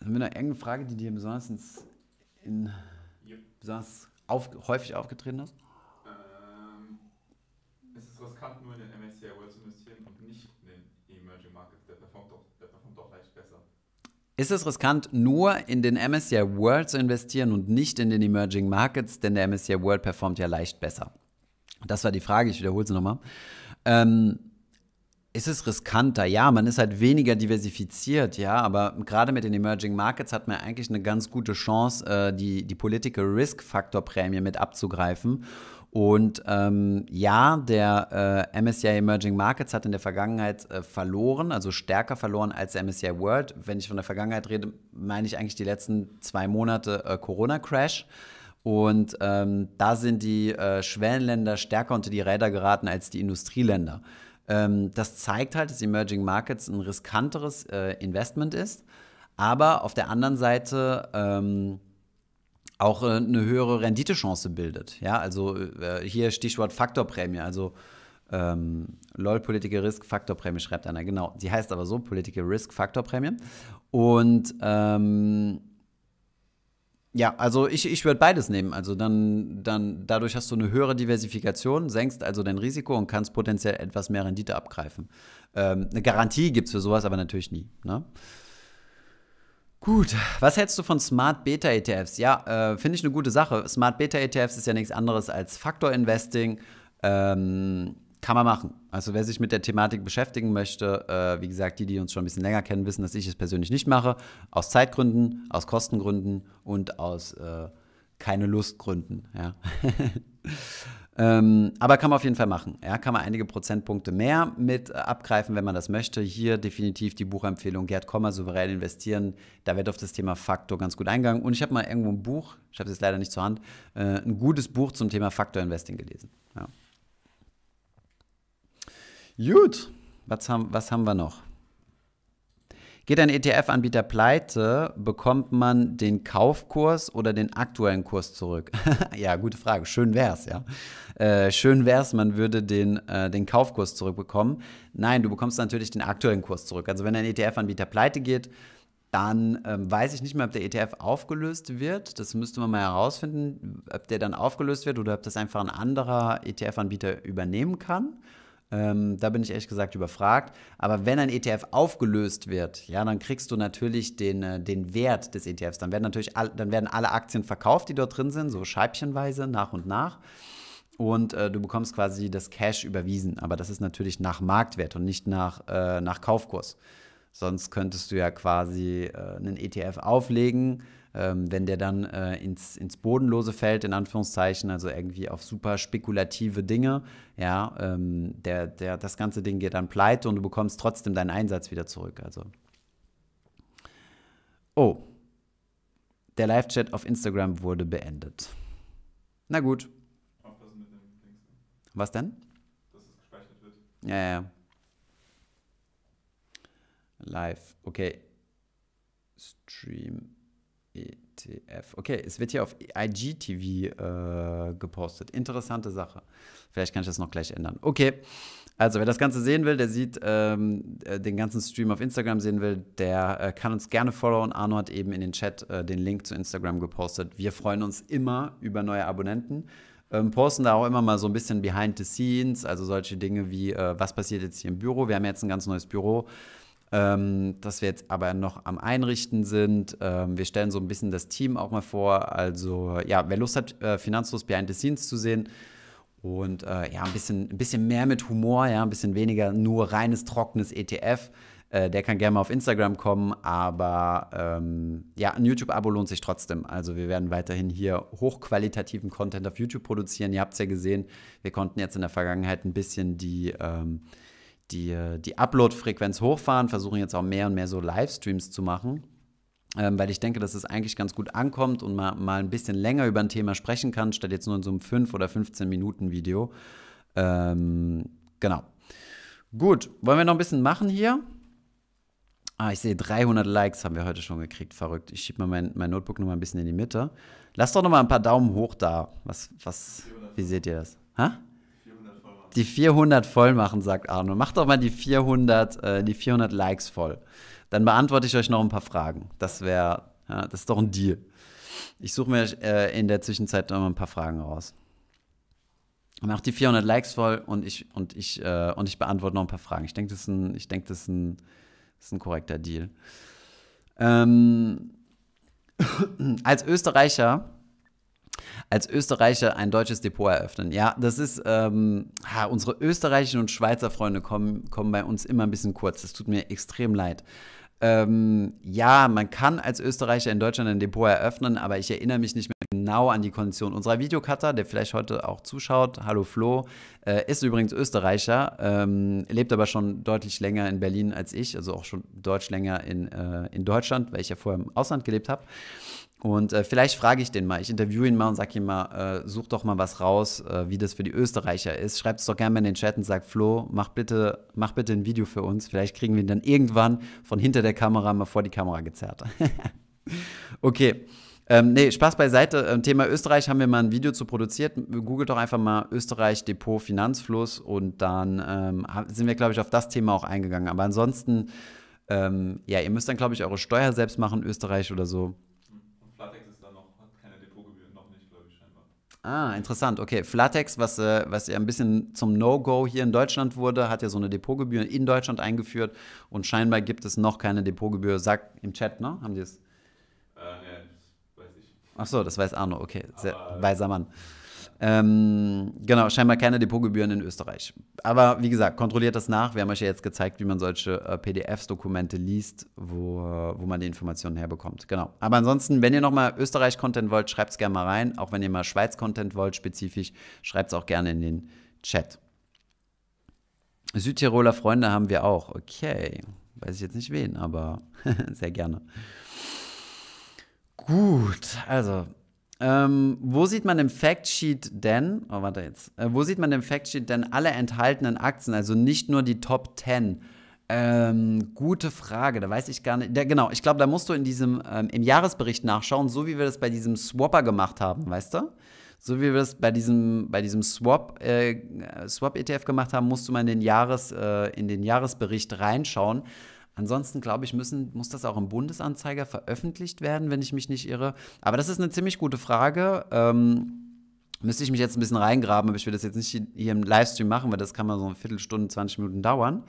Haben wir noch irgendeine Frage, die dir besonders, ins, in, besonders auf, häufig aufgetreten ist? Ist es riskant, nur in den MSCI World zu investieren und nicht in den Emerging Markets? Denn der MSCI World performt ja leicht besser. Das war die Frage, ich wiederhole sie nochmal. Ähm, ist es riskanter? Ja, man ist halt weniger diversifiziert, ja, aber gerade mit den Emerging Markets hat man eigentlich eine ganz gute Chance, äh, die, die Political Risk Factor Prämie mit abzugreifen und ähm, ja, der äh, MSCI Emerging Markets hat in der Vergangenheit äh, verloren, also stärker verloren als der MSCI World. Wenn ich von der Vergangenheit rede, meine ich eigentlich die letzten zwei Monate äh, Corona-Crash. Und ähm, da sind die äh, Schwellenländer stärker unter die Räder geraten als die Industrieländer. Ähm, das zeigt halt, dass Emerging Markets ein riskanteres äh, Investment ist. Aber auf der anderen Seite ähm, auch äh, eine höhere Renditechance bildet. Ja, also äh, hier Stichwort Faktorprämie. Also ähm, LOL Political Risk Faktorprämie schreibt einer. Genau, die heißt aber so Political Risk Faktorprämie. Und ähm, ja, also ich, ich würde beides nehmen. Also dann, dann dadurch hast du eine höhere Diversifikation, senkst also dein Risiko und kannst potenziell etwas mehr Rendite abgreifen. Ähm, eine Garantie gibt es für sowas aber natürlich nie. Ne? Gut, was hältst du von Smart Beta ETFs? Ja, äh, finde ich eine gute Sache. Smart Beta ETFs ist ja nichts anderes als Faktor Investing. Ähm, kann man machen. Also wer sich mit der Thematik beschäftigen möchte, äh, wie gesagt, die, die uns schon ein bisschen länger kennen, wissen, dass ich es persönlich nicht mache. Aus Zeitgründen, aus Kostengründen und aus äh, keine Lustgründen. Ja. Ähm, aber kann man auf jeden Fall machen. Ja, kann man einige Prozentpunkte mehr mit äh, abgreifen, wenn man das möchte. Hier definitiv die Buchempfehlung Gerd Kommer, souverän investieren. Da wird auf das Thema Faktor ganz gut eingegangen. Und ich habe mal irgendwo ein Buch, ich habe es jetzt leider nicht zur Hand, äh, ein gutes Buch zum Thema Faktor Investing gelesen. Ja. Gut, was haben, was haben wir noch? Geht ein ETF-Anbieter pleite, bekommt man den Kaufkurs oder den aktuellen Kurs zurück? ja, gute Frage. Schön wär's, ja. Äh, schön wär's, man würde den, äh, den Kaufkurs zurückbekommen. Nein, du bekommst natürlich den aktuellen Kurs zurück. Also wenn ein ETF-Anbieter pleite geht, dann ähm, weiß ich nicht mehr, ob der ETF aufgelöst wird. Das müsste man mal herausfinden, ob der dann aufgelöst wird oder ob das einfach ein anderer ETF-Anbieter übernehmen kann. Ähm, da bin ich ehrlich gesagt überfragt. Aber wenn ein ETF aufgelöst wird, ja, dann kriegst du natürlich den, äh, den Wert des ETFs. Dann werden natürlich all, dann werden alle Aktien verkauft, die dort drin sind, so scheibchenweise nach und nach. Und äh, du bekommst quasi das Cash überwiesen. Aber das ist natürlich nach Marktwert und nicht nach, äh, nach Kaufkurs. Sonst könntest du ja quasi äh, einen ETF auflegen ähm, wenn der dann äh, ins, ins Bodenlose fällt, in Anführungszeichen, also irgendwie auf super spekulative Dinge, ja, ähm, der, der, das ganze Ding geht dann pleite und du bekommst trotzdem deinen Einsatz wieder zurück. Also. Oh, der Live-Chat auf Instagram wurde beendet. Na gut. Was denn? Dass es gespeichert wird. Ja, ja. Live. Okay. Stream ETF. Okay, es wird hier auf IGTV äh, gepostet. Interessante Sache. Vielleicht kann ich das noch gleich ändern. Okay, also wer das Ganze sehen will, der sieht ähm, äh, den ganzen Stream auf Instagram sehen will, der äh, kann uns gerne followen. Arno hat eben in den Chat äh, den Link zu Instagram gepostet. Wir freuen uns immer über neue Abonnenten. Ähm, posten da auch immer mal so ein bisschen behind the scenes, also solche Dinge wie, äh, was passiert jetzt hier im Büro? Wir haben jetzt ein ganz neues Büro ähm, dass wir jetzt aber noch am Einrichten sind. Ähm, wir stellen so ein bisschen das Team auch mal vor. Also ja, wer Lust hat, äh, finanzlos behind the scenes zu sehen und äh, ja, ein bisschen, ein bisschen mehr mit Humor, ja, ein bisschen weniger nur reines, trockenes ETF. Äh, der kann gerne mal auf Instagram kommen, aber ähm, ja, ein YouTube-Abo lohnt sich trotzdem. Also wir werden weiterhin hier hochqualitativen Content auf YouTube produzieren. Ihr habt es ja gesehen, wir konnten jetzt in der Vergangenheit ein bisschen die ähm, die, die Upload-Frequenz hochfahren, versuchen jetzt auch mehr und mehr so Livestreams zu machen. Ähm, weil ich denke, dass es eigentlich ganz gut ankommt und man mal ein bisschen länger über ein Thema sprechen kann, statt jetzt nur in so einem 5- oder 15-Minuten-Video. Ähm, genau. Gut, wollen wir noch ein bisschen machen hier? Ah, ich sehe 300 Likes haben wir heute schon gekriegt. Verrückt. Ich schiebe mal mein, mein Notebook nochmal ein bisschen in die Mitte. Lasst doch nochmal ein paar Daumen hoch da. Was, was, wie seht ihr das? Ha? die 400 voll machen, sagt Arno. Macht doch mal die 400, äh, die 400 Likes voll. Dann beantworte ich euch noch ein paar Fragen. Das wäre, ja, das ist doch ein Deal. Ich suche mir äh, in der Zwischenzeit noch mal ein paar Fragen raus. Macht die 400 Likes voll und ich, und ich, äh, und ich beantworte noch ein paar Fragen. Ich denke, das, ist ein, denk, das, das ist ein korrekter Deal. Ähm, als Österreicher als Österreicher ein deutsches Depot eröffnen. Ja, das ist, ähm, ha, unsere österreichischen und Schweizer Freunde kommen, kommen bei uns immer ein bisschen kurz. Das tut mir extrem leid. Ähm, ja, man kann als Österreicher in Deutschland ein Depot eröffnen, aber ich erinnere mich nicht mehr genau an die Kondition unserer Videocutter, der vielleicht heute auch zuschaut. Hallo Flo, äh, ist übrigens Österreicher, ähm, lebt aber schon deutlich länger in Berlin als ich, also auch schon deutlich länger in, äh, in Deutschland, weil ich ja vorher im Ausland gelebt habe. Und äh, vielleicht frage ich den mal, ich interviewe ihn mal und sage ihm mal, äh, such doch mal was raus, äh, wie das für die Österreicher ist. Schreibt es doch gerne mal in den Chat und sagt, Flo, mach bitte, mach bitte ein Video für uns. Vielleicht kriegen wir ihn dann irgendwann von hinter der Kamera mal vor die Kamera gezerrt. okay. Ähm, nee, Spaß beiseite. Ähm, Thema Österreich haben wir mal ein Video zu produziert. Googelt doch einfach mal Österreich Depot Finanzfluss und dann ähm, sind wir, glaube ich, auf das Thema auch eingegangen. Aber ansonsten, ähm, ja, ihr müsst dann, glaube ich, eure Steuer selbst machen, Österreich oder so. Ah, interessant. Okay, Flatex, was, äh, was ja ein bisschen zum No-Go hier in Deutschland wurde, hat ja so eine Depotgebühr in Deutschland eingeführt und scheinbar gibt es noch keine Depotgebühr. Sag im Chat, ne? Haben die es? Äh, ja, das weiß ich. Ach so, das weiß Arno. Okay, sehr weiser Mann. Ähm, genau, scheinbar keine Depotgebühren in Österreich. Aber wie gesagt, kontrolliert das nach. Wir haben euch ja jetzt gezeigt, wie man solche äh, PDFs-Dokumente liest, wo, wo man die Informationen herbekommt. Genau. Aber ansonsten, wenn ihr nochmal Österreich-Content wollt, schreibt es gerne mal rein. Auch wenn ihr mal Schweiz-Content wollt, spezifisch, schreibt es auch gerne in den Chat. Südtiroler Freunde haben wir auch. Okay. Weiß ich jetzt nicht wen, aber sehr gerne. Gut, also ähm, wo sieht man im Factsheet denn, oh warte jetzt, äh, wo sieht man im Factsheet denn alle enthaltenen Aktien, also nicht nur die Top 10? Ähm, gute Frage, da weiß ich gar nicht. Da, genau, ich glaube, da musst du in diesem, ähm, im Jahresbericht nachschauen, so wie wir das bei diesem Swapper gemacht haben, weißt du? So wie wir das bei diesem, bei diesem Swap, äh, Swap ETF gemacht haben, musst du mal in den, Jahres, äh, in den Jahresbericht reinschauen Ansonsten, glaube ich, müssen, muss das auch im Bundesanzeiger veröffentlicht werden, wenn ich mich nicht irre. Aber das ist eine ziemlich gute Frage. Ähm, müsste ich mich jetzt ein bisschen reingraben, aber ich will das jetzt nicht hier im Livestream machen, weil das kann mal so eine Viertelstunde, 20 Minuten dauern.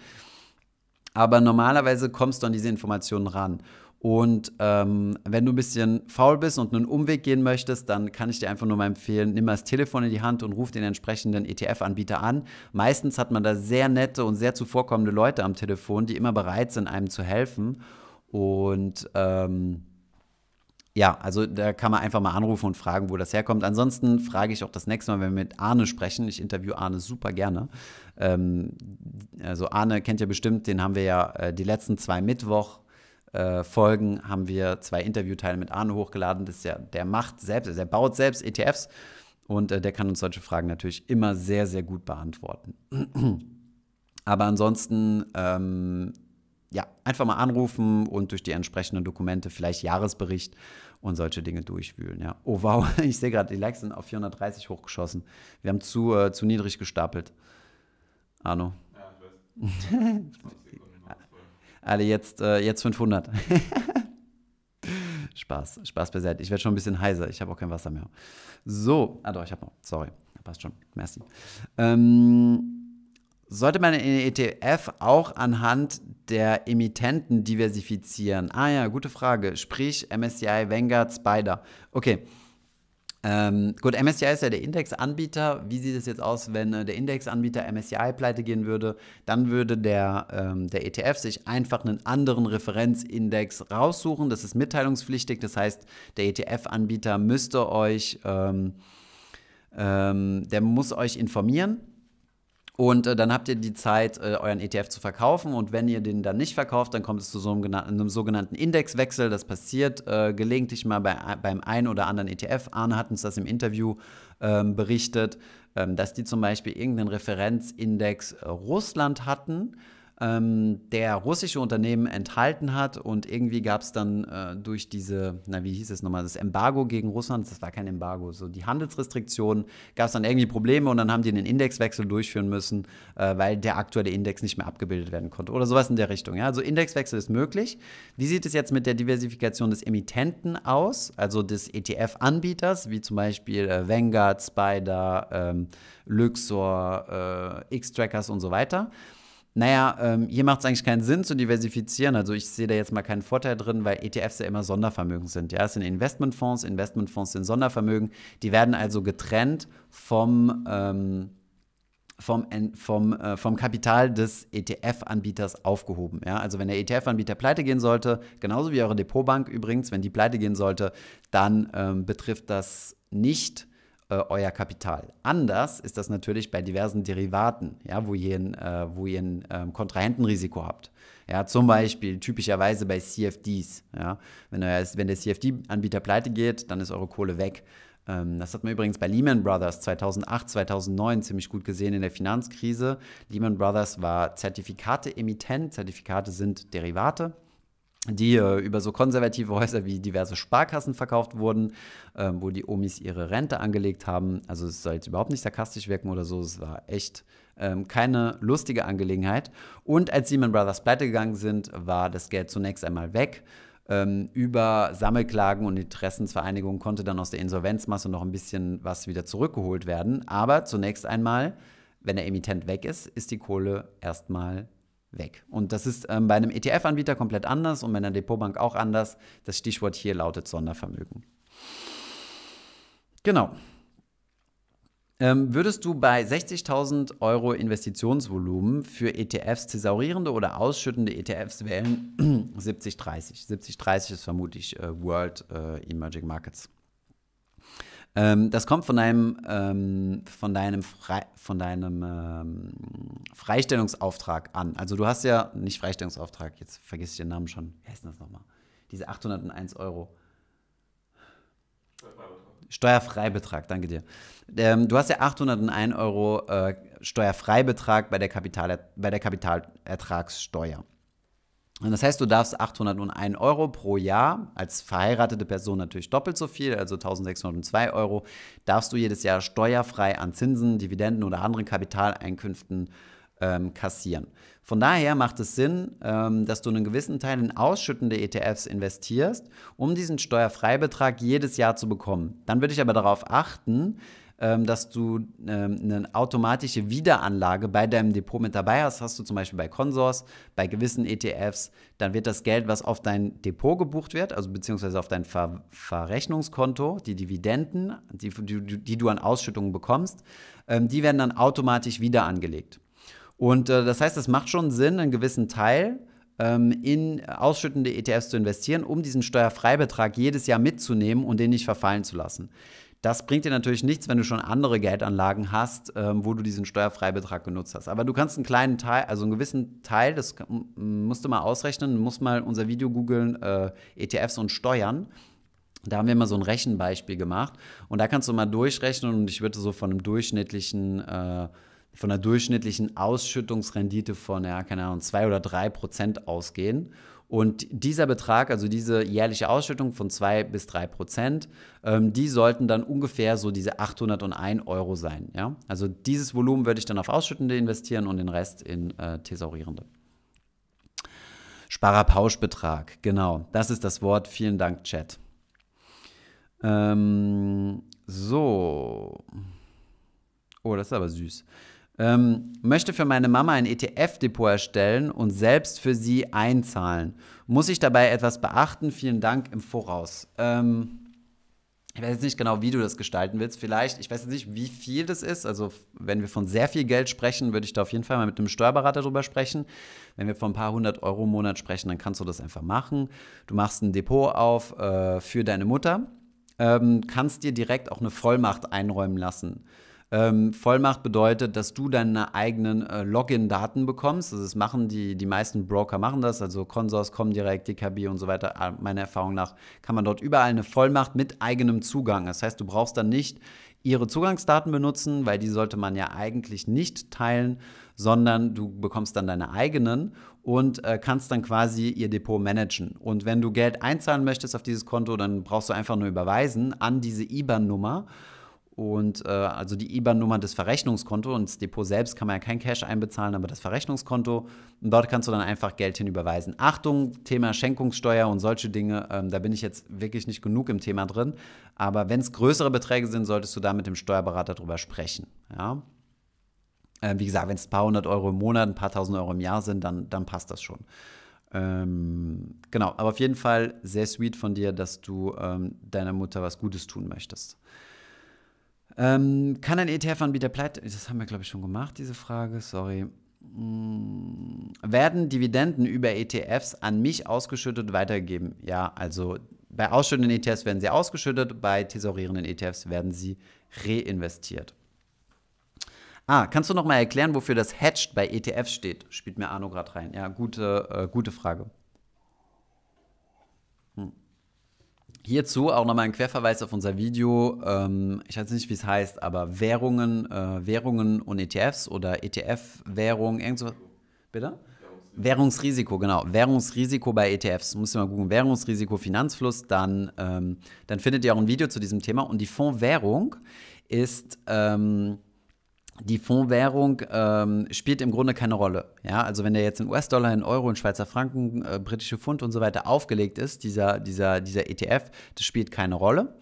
Aber normalerweise kommst du an diese Informationen ran. Und ähm, wenn du ein bisschen faul bist und einen Umweg gehen möchtest, dann kann ich dir einfach nur mal empfehlen, nimm mal das Telefon in die Hand und ruf den entsprechenden ETF-Anbieter an. Meistens hat man da sehr nette und sehr zuvorkommende Leute am Telefon, die immer bereit sind, einem zu helfen. Und ähm, ja, also da kann man einfach mal anrufen und fragen, wo das herkommt. Ansonsten frage ich auch das nächste Mal, wenn wir mit Arne sprechen. Ich interviewe Arne super gerne. Ähm, also Arne kennt ja bestimmt, den haben wir ja äh, die letzten zwei Mittwoch äh, Folgen haben wir zwei Interviewteile mit Arno hochgeladen. Das ja, der macht selbst, also der baut selbst ETFs und äh, der kann uns solche Fragen natürlich immer sehr, sehr gut beantworten. Aber ansonsten, ähm, ja, einfach mal anrufen und durch die entsprechenden Dokumente, vielleicht Jahresbericht und solche Dinge durchwühlen. Ja. Oh wow, ich sehe gerade, die Likes sind auf 430 hochgeschossen. Wir haben zu, äh, zu niedrig gestapelt. Arno. Ja, ich weiß. alle jetzt, äh, jetzt 500. Spaß, Spaß beiseite. Ich werde schon ein bisschen heiser. Ich habe auch kein Wasser mehr. So, ah doch, ich habe noch. Sorry, passt schon. Merci. Ähm, sollte man den ETF auch anhand der Emittenten diversifizieren? Ah ja, gute Frage. Sprich MSCI, Vanguard, Spider. Okay, ähm, gut, MSCI ist ja der Indexanbieter. Wie sieht es jetzt aus, wenn äh, der Indexanbieter MSCI pleite gehen würde? Dann würde der, ähm, der ETF sich einfach einen anderen Referenzindex raussuchen. Das ist mitteilungspflichtig. Das heißt, der ETF-Anbieter müsste euch, ähm, ähm, der muss euch informieren und äh, dann habt ihr die Zeit, äh, euren ETF zu verkaufen. Und wenn ihr den dann nicht verkauft, dann kommt es zu so einem, einem sogenannten Indexwechsel. Das passiert äh, gelegentlich mal bei, beim einen oder anderen ETF. Arne hat uns das im Interview ähm, berichtet, ähm, dass die zum Beispiel irgendeinen Referenzindex äh, Russland hatten ähm, der russische Unternehmen enthalten hat. Und irgendwie gab es dann äh, durch diese, na wie hieß es nochmal, das Embargo gegen Russland, das war kein Embargo, so die Handelsrestriktionen, gab es dann irgendwie Probleme und dann haben die einen Indexwechsel durchführen müssen, äh, weil der aktuelle Index nicht mehr abgebildet werden konnte oder sowas in der Richtung. Ja? Also Indexwechsel ist möglich. Wie sieht es jetzt mit der Diversifikation des Emittenten aus, also des ETF-Anbieters, wie zum Beispiel äh, Vanguard, Spider, ähm, Luxor, äh, X-Trackers und so weiter? naja, ähm, hier macht es eigentlich keinen Sinn zu diversifizieren. Also ich sehe da jetzt mal keinen Vorteil drin, weil ETFs ja immer Sondervermögen sind. Ja, es sind Investmentfonds, Investmentfonds sind Sondervermögen. Die werden also getrennt vom, ähm, vom, vom, äh, vom Kapital des ETF-Anbieters aufgehoben. Ja? Also wenn der ETF-Anbieter pleite gehen sollte, genauso wie eure Depotbank übrigens, wenn die pleite gehen sollte, dann ähm, betrifft das nicht äh, euer Kapital. Anders ist das natürlich bei diversen Derivaten, ja, wo ihr ein, äh, wo ihr ein ähm, Kontrahentenrisiko habt. Ja, zum Beispiel typischerweise bei CFDs. Ja. Wenn, euer, wenn der CFD-Anbieter pleite geht, dann ist eure Kohle weg. Ähm, das hat man übrigens bei Lehman Brothers 2008, 2009 ziemlich gut gesehen in der Finanzkrise. Lehman Brothers war Zertifikate-Emittent. Zertifikate sind Derivate die äh, über so konservative Häuser wie diverse Sparkassen verkauft wurden, äh, wo die Omis ihre Rente angelegt haben. Also es soll jetzt überhaupt nicht sarkastisch wirken oder so, es war echt ähm, keine lustige Angelegenheit. Und als Lehman Brothers pleite gegangen sind, war das Geld zunächst einmal weg. Ähm, über Sammelklagen und Interessensvereinigungen konnte dann aus der Insolvenzmasse noch ein bisschen was wieder zurückgeholt werden. Aber zunächst einmal, wenn der Emittent weg ist, ist die Kohle erstmal weg. Und das ist ähm, bei einem ETF-Anbieter komplett anders und bei einer Depotbank auch anders. Das Stichwort hier lautet Sondervermögen. Genau. Ähm, würdest du bei 60.000 Euro Investitionsvolumen für ETFs thesaurierende oder ausschüttende ETFs wählen? 70-30. 70-30 ist vermutlich äh, World äh, Emerging Markets. Ähm, das kommt von deinem, ähm, von deinem, Fre von deinem ähm, Freistellungsauftrag an. Also du hast ja, nicht Freistellungsauftrag, jetzt vergiss ich den Namen schon. Wie heißt denn das nochmal? Diese 801 Euro. Steuerfreibetrag, danke dir. Ähm, du hast ja 801 Euro äh, Steuerfreibetrag bei der, Kapital, bei der Kapitalertragssteuer. Das heißt, du darfst 801 Euro pro Jahr, als verheiratete Person natürlich doppelt so viel, also 1602 Euro, darfst du jedes Jahr steuerfrei an Zinsen, Dividenden oder anderen Kapitaleinkünften ähm, kassieren. Von daher macht es Sinn, ähm, dass du einen gewissen Teil in ausschüttende ETFs investierst, um diesen Steuerfreibetrag jedes Jahr zu bekommen. Dann würde ich aber darauf achten, ähm, dass du ähm, eine automatische Wiederanlage bei deinem Depot mit dabei hast. Hast du zum Beispiel bei Consors, bei gewissen ETFs, dann wird das Geld, was auf dein Depot gebucht wird, also beziehungsweise auf dein Ver Verrechnungskonto, die Dividenden, die, die, die, du an Ausschüttungen bekommst, ähm, die werden dann automatisch wieder angelegt. Und äh, das heißt, es macht schon Sinn, einen gewissen Teil ähm, in ausschüttende ETFs zu investieren, um diesen Steuerfreibetrag jedes Jahr mitzunehmen und den nicht verfallen zu lassen. Das bringt dir natürlich nichts, wenn du schon andere Geldanlagen hast, ähm, wo du diesen Steuerfreibetrag genutzt hast. Aber du kannst einen kleinen Teil, also einen gewissen Teil, das musst du mal ausrechnen, musst mal unser Video googeln, äh, ETFs und Steuern. Da haben wir mal so ein Rechenbeispiel gemacht und da kannst du mal durchrechnen und ich würde so von einem durchschnittlichen äh, von einer durchschnittlichen Ausschüttungsrendite von, ja, keine Ahnung, zwei oder drei Prozent ausgehen. Und dieser Betrag, also diese jährliche Ausschüttung von 2 bis 3 Prozent, ähm, die sollten dann ungefähr so diese 801 Euro sein. Ja? Also dieses Volumen würde ich dann auf Ausschüttende investieren und den Rest in äh, Thesaurierende. Sparerpauschbetrag, genau. Das ist das Wort. Vielen Dank, Chat. Ähm, so. Oh, das ist aber süß ähm, möchte für meine Mama ein ETF-Depot erstellen und selbst für sie einzahlen. Muss ich dabei etwas beachten? Vielen Dank im Voraus. Ähm, ich weiß jetzt nicht genau, wie du das gestalten willst. Vielleicht, ich weiß jetzt nicht, wie viel das ist. Also, wenn wir von sehr viel Geld sprechen, würde ich da auf jeden Fall mal mit einem Steuerberater drüber sprechen. Wenn wir von ein paar hundert Euro im Monat sprechen, dann kannst du das einfach machen. Du machst ein Depot auf äh, für deine Mutter, ähm, kannst dir direkt auch eine Vollmacht einräumen lassen. Ähm, Vollmacht bedeutet, dass du deine eigenen äh, Login-Daten bekommst. Also das machen die, die meisten Broker machen das, also Consors, Comdirect, DKB und so weiter. Ah, meiner Erfahrung nach kann man dort überall eine Vollmacht mit eigenem Zugang. Das heißt, du brauchst dann nicht ihre Zugangsdaten benutzen, weil die sollte man ja eigentlich nicht teilen, sondern du bekommst dann deine eigenen und äh, kannst dann quasi ihr Depot managen. Und wenn du Geld einzahlen möchtest auf dieses Konto, dann brauchst du einfach nur überweisen an diese IBAN-Nummer und äh, also die IBAN-Nummer des Verrechnungskonto und das Depot selbst kann man ja kein Cash einbezahlen, aber das Verrechnungskonto und dort kannst du dann einfach Geld hinüberweisen. Achtung, Thema Schenkungssteuer und solche Dinge, ähm, da bin ich jetzt wirklich nicht genug im Thema drin, aber wenn es größere Beträge sind, solltest du da mit dem Steuerberater drüber sprechen. Ja? Äh, wie gesagt, wenn es ein paar hundert Euro im Monat, ein paar tausend Euro im Jahr sind, dann, dann passt das schon. Ähm, genau, aber auf jeden Fall sehr sweet von dir, dass du ähm, deiner Mutter was Gutes tun möchtest. Ähm, kann ein ETF-Anbieter pleite? Das haben wir, glaube ich, schon gemacht, diese Frage. Sorry. Mm, werden Dividenden über ETFs an mich ausgeschüttet weitergegeben? Ja, also bei ausschüttenden ETFs werden sie ausgeschüttet, bei thesaurierenden ETFs werden sie reinvestiert. Ah, kannst du nochmal erklären, wofür das Hedged bei ETFs steht? Spielt mir Arno gerade rein. Ja, gute, äh, gute Frage. Hierzu auch nochmal ein Querverweis auf unser Video. Ähm, ich weiß nicht, wie es heißt, aber Währungen, äh, Währungen und ETFs oder ETF-Währung, irgendwas. Bitte? Währungsrisiko, genau. Währungsrisiko bei ETFs. Muss ihr mal gucken. Währungsrisiko, Finanzfluss. Dann, ähm, dann findet ihr auch ein Video zu diesem Thema. Und die Fondswährung ist. Ähm, die Fondswährung ähm, spielt im Grunde keine Rolle. Ja, also wenn der jetzt in US-Dollar, in Euro, in Schweizer Franken, äh, britische Pfund und so weiter aufgelegt ist, dieser, dieser, dieser ETF, das spielt keine Rolle.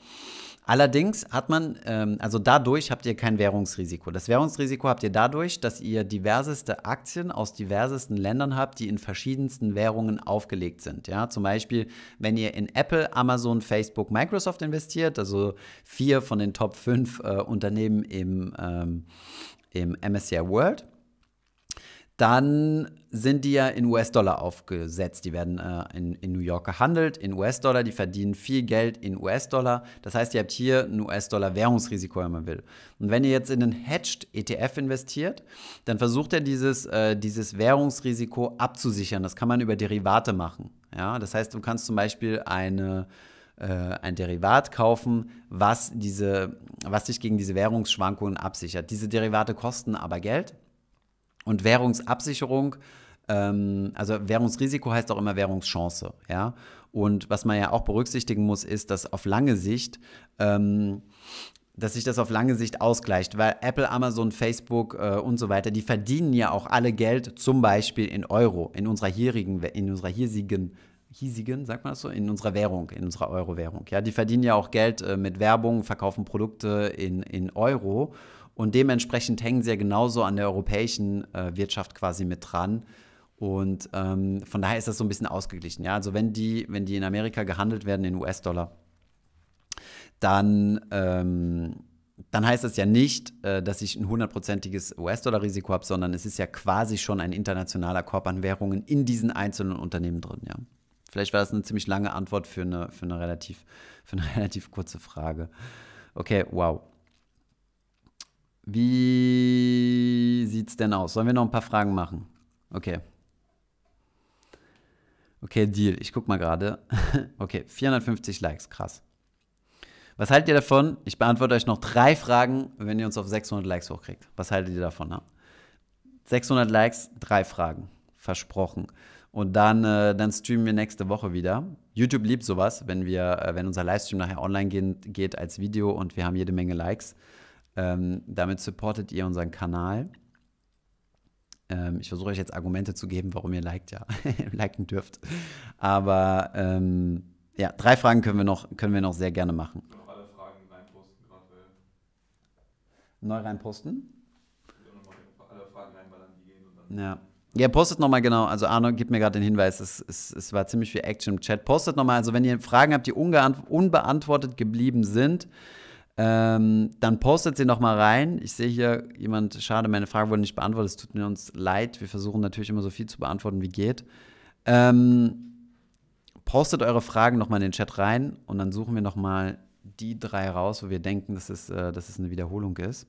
Allerdings hat man, ähm, also dadurch habt ihr kein Währungsrisiko. Das Währungsrisiko habt ihr dadurch, dass ihr diverseste Aktien aus diversesten Ländern habt, die in verschiedensten Währungen aufgelegt sind. Ja, zum Beispiel, wenn ihr in Apple, Amazon, Facebook, Microsoft investiert, also vier von den Top 5 äh, Unternehmen im, ähm, im MSCI World, dann sind die ja in US-Dollar aufgesetzt. Die werden äh, in, in, New York gehandelt, in US-Dollar, die verdienen viel Geld in US-Dollar. Das heißt, ihr habt hier ein US-Dollar-Währungsrisiko, wenn man will. Und wenn ihr jetzt in einen Hedged ETF investiert, dann versucht er dieses, äh, dieses Währungsrisiko abzusichern. Das kann man über Derivate machen. Ja? Das heißt, du kannst zum Beispiel eine äh, ein Derivat kaufen, was, diese, was dich gegen diese Währungsschwankungen absichert. Diese Derivate kosten aber Geld. Und Währungsabsicherung, ähm, also Währungsrisiko heißt auch immer Währungschance, ja. Und was man ja auch berücksichtigen muss, ist, dass auf lange Sicht ähm, dass sich das auf lange Sicht ausgleicht, weil Apple, Amazon, Facebook äh, und so weiter, die verdienen ja auch alle Geld, zum Beispiel in Euro, in unserer hierigen, in unserer hiesigen, hiesigen, sagt man das so, in unserer Währung, in unserer Euro-Währung. Ja, die verdienen ja auch Geld äh, mit Werbung, verkaufen Produkte in, in Euro und dementsprechend hängen sie ja genauso an der europäischen äh, Wirtschaft quasi mit dran. Und ähm, von daher ist das so ein bisschen ausgeglichen. Ja? Also wenn die, wenn die in Amerika gehandelt werden in US-Dollar, dann, ähm, dann heißt das ja nicht, äh, dass ich ein hundertprozentiges US-Dollar-Risiko habe, sondern es ist ja quasi schon ein internationaler Korb an Währungen in diesen einzelnen Unternehmen drin. Ja? Vielleicht war das eine ziemlich lange Antwort für eine, für eine, relativ, für eine relativ kurze Frage. Okay, wow. Wie sieht's denn aus? Sollen wir noch ein paar Fragen machen? Okay. Okay, Deal. Ich guck mal gerade. Okay, 450 Likes. Krass. Was haltet ihr davon? Ich beantworte euch noch drei Fragen, wenn ihr uns auf 600 Likes hochkriegt. Was haltet ihr davon? Ne? 600 Likes, drei Fragen. Versprochen. Und dann, äh, dann streamen wir nächste Woche wieder. YouTube liebt sowas, wenn, wir, äh, wenn unser Livestream nachher online geht, geht als Video und wir haben jede Menge Likes. Ähm, damit supportet ihr unseren Kanal. Ähm, ich versuche euch jetzt Argumente zu geben, warum ihr liked, ja, liken dürft. Aber ähm, ja, drei Fragen können wir noch, können wir noch sehr gerne machen. Noch alle Fragen reinposten Neu reinposten? Ja. Ja, postet nochmal genau. Also Arno gibt mir gerade den Hinweis, es, es, es war ziemlich viel Action im Chat. Postet nochmal, also wenn ihr Fragen habt, die unbeantwortet geblieben sind, ähm, dann postet sie nochmal rein. Ich sehe hier jemand, schade, meine Frage wurde nicht beantwortet. Es tut mir uns leid. Wir versuchen natürlich immer so viel zu beantworten, wie geht. Ähm, postet eure Fragen nochmal in den Chat rein und dann suchen wir nochmal die drei raus, wo wir denken, dass es, äh, dass es eine Wiederholung ist.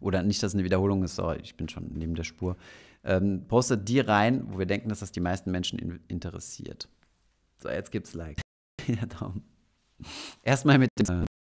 Oder nicht, dass es eine Wiederholung ist, sorry, ich bin schon neben der Spur. Ähm, postet die rein, wo wir denken, dass das die meisten Menschen in interessiert. So, jetzt gibt's Like. ja, Daumen. Erstmal mit dem äh,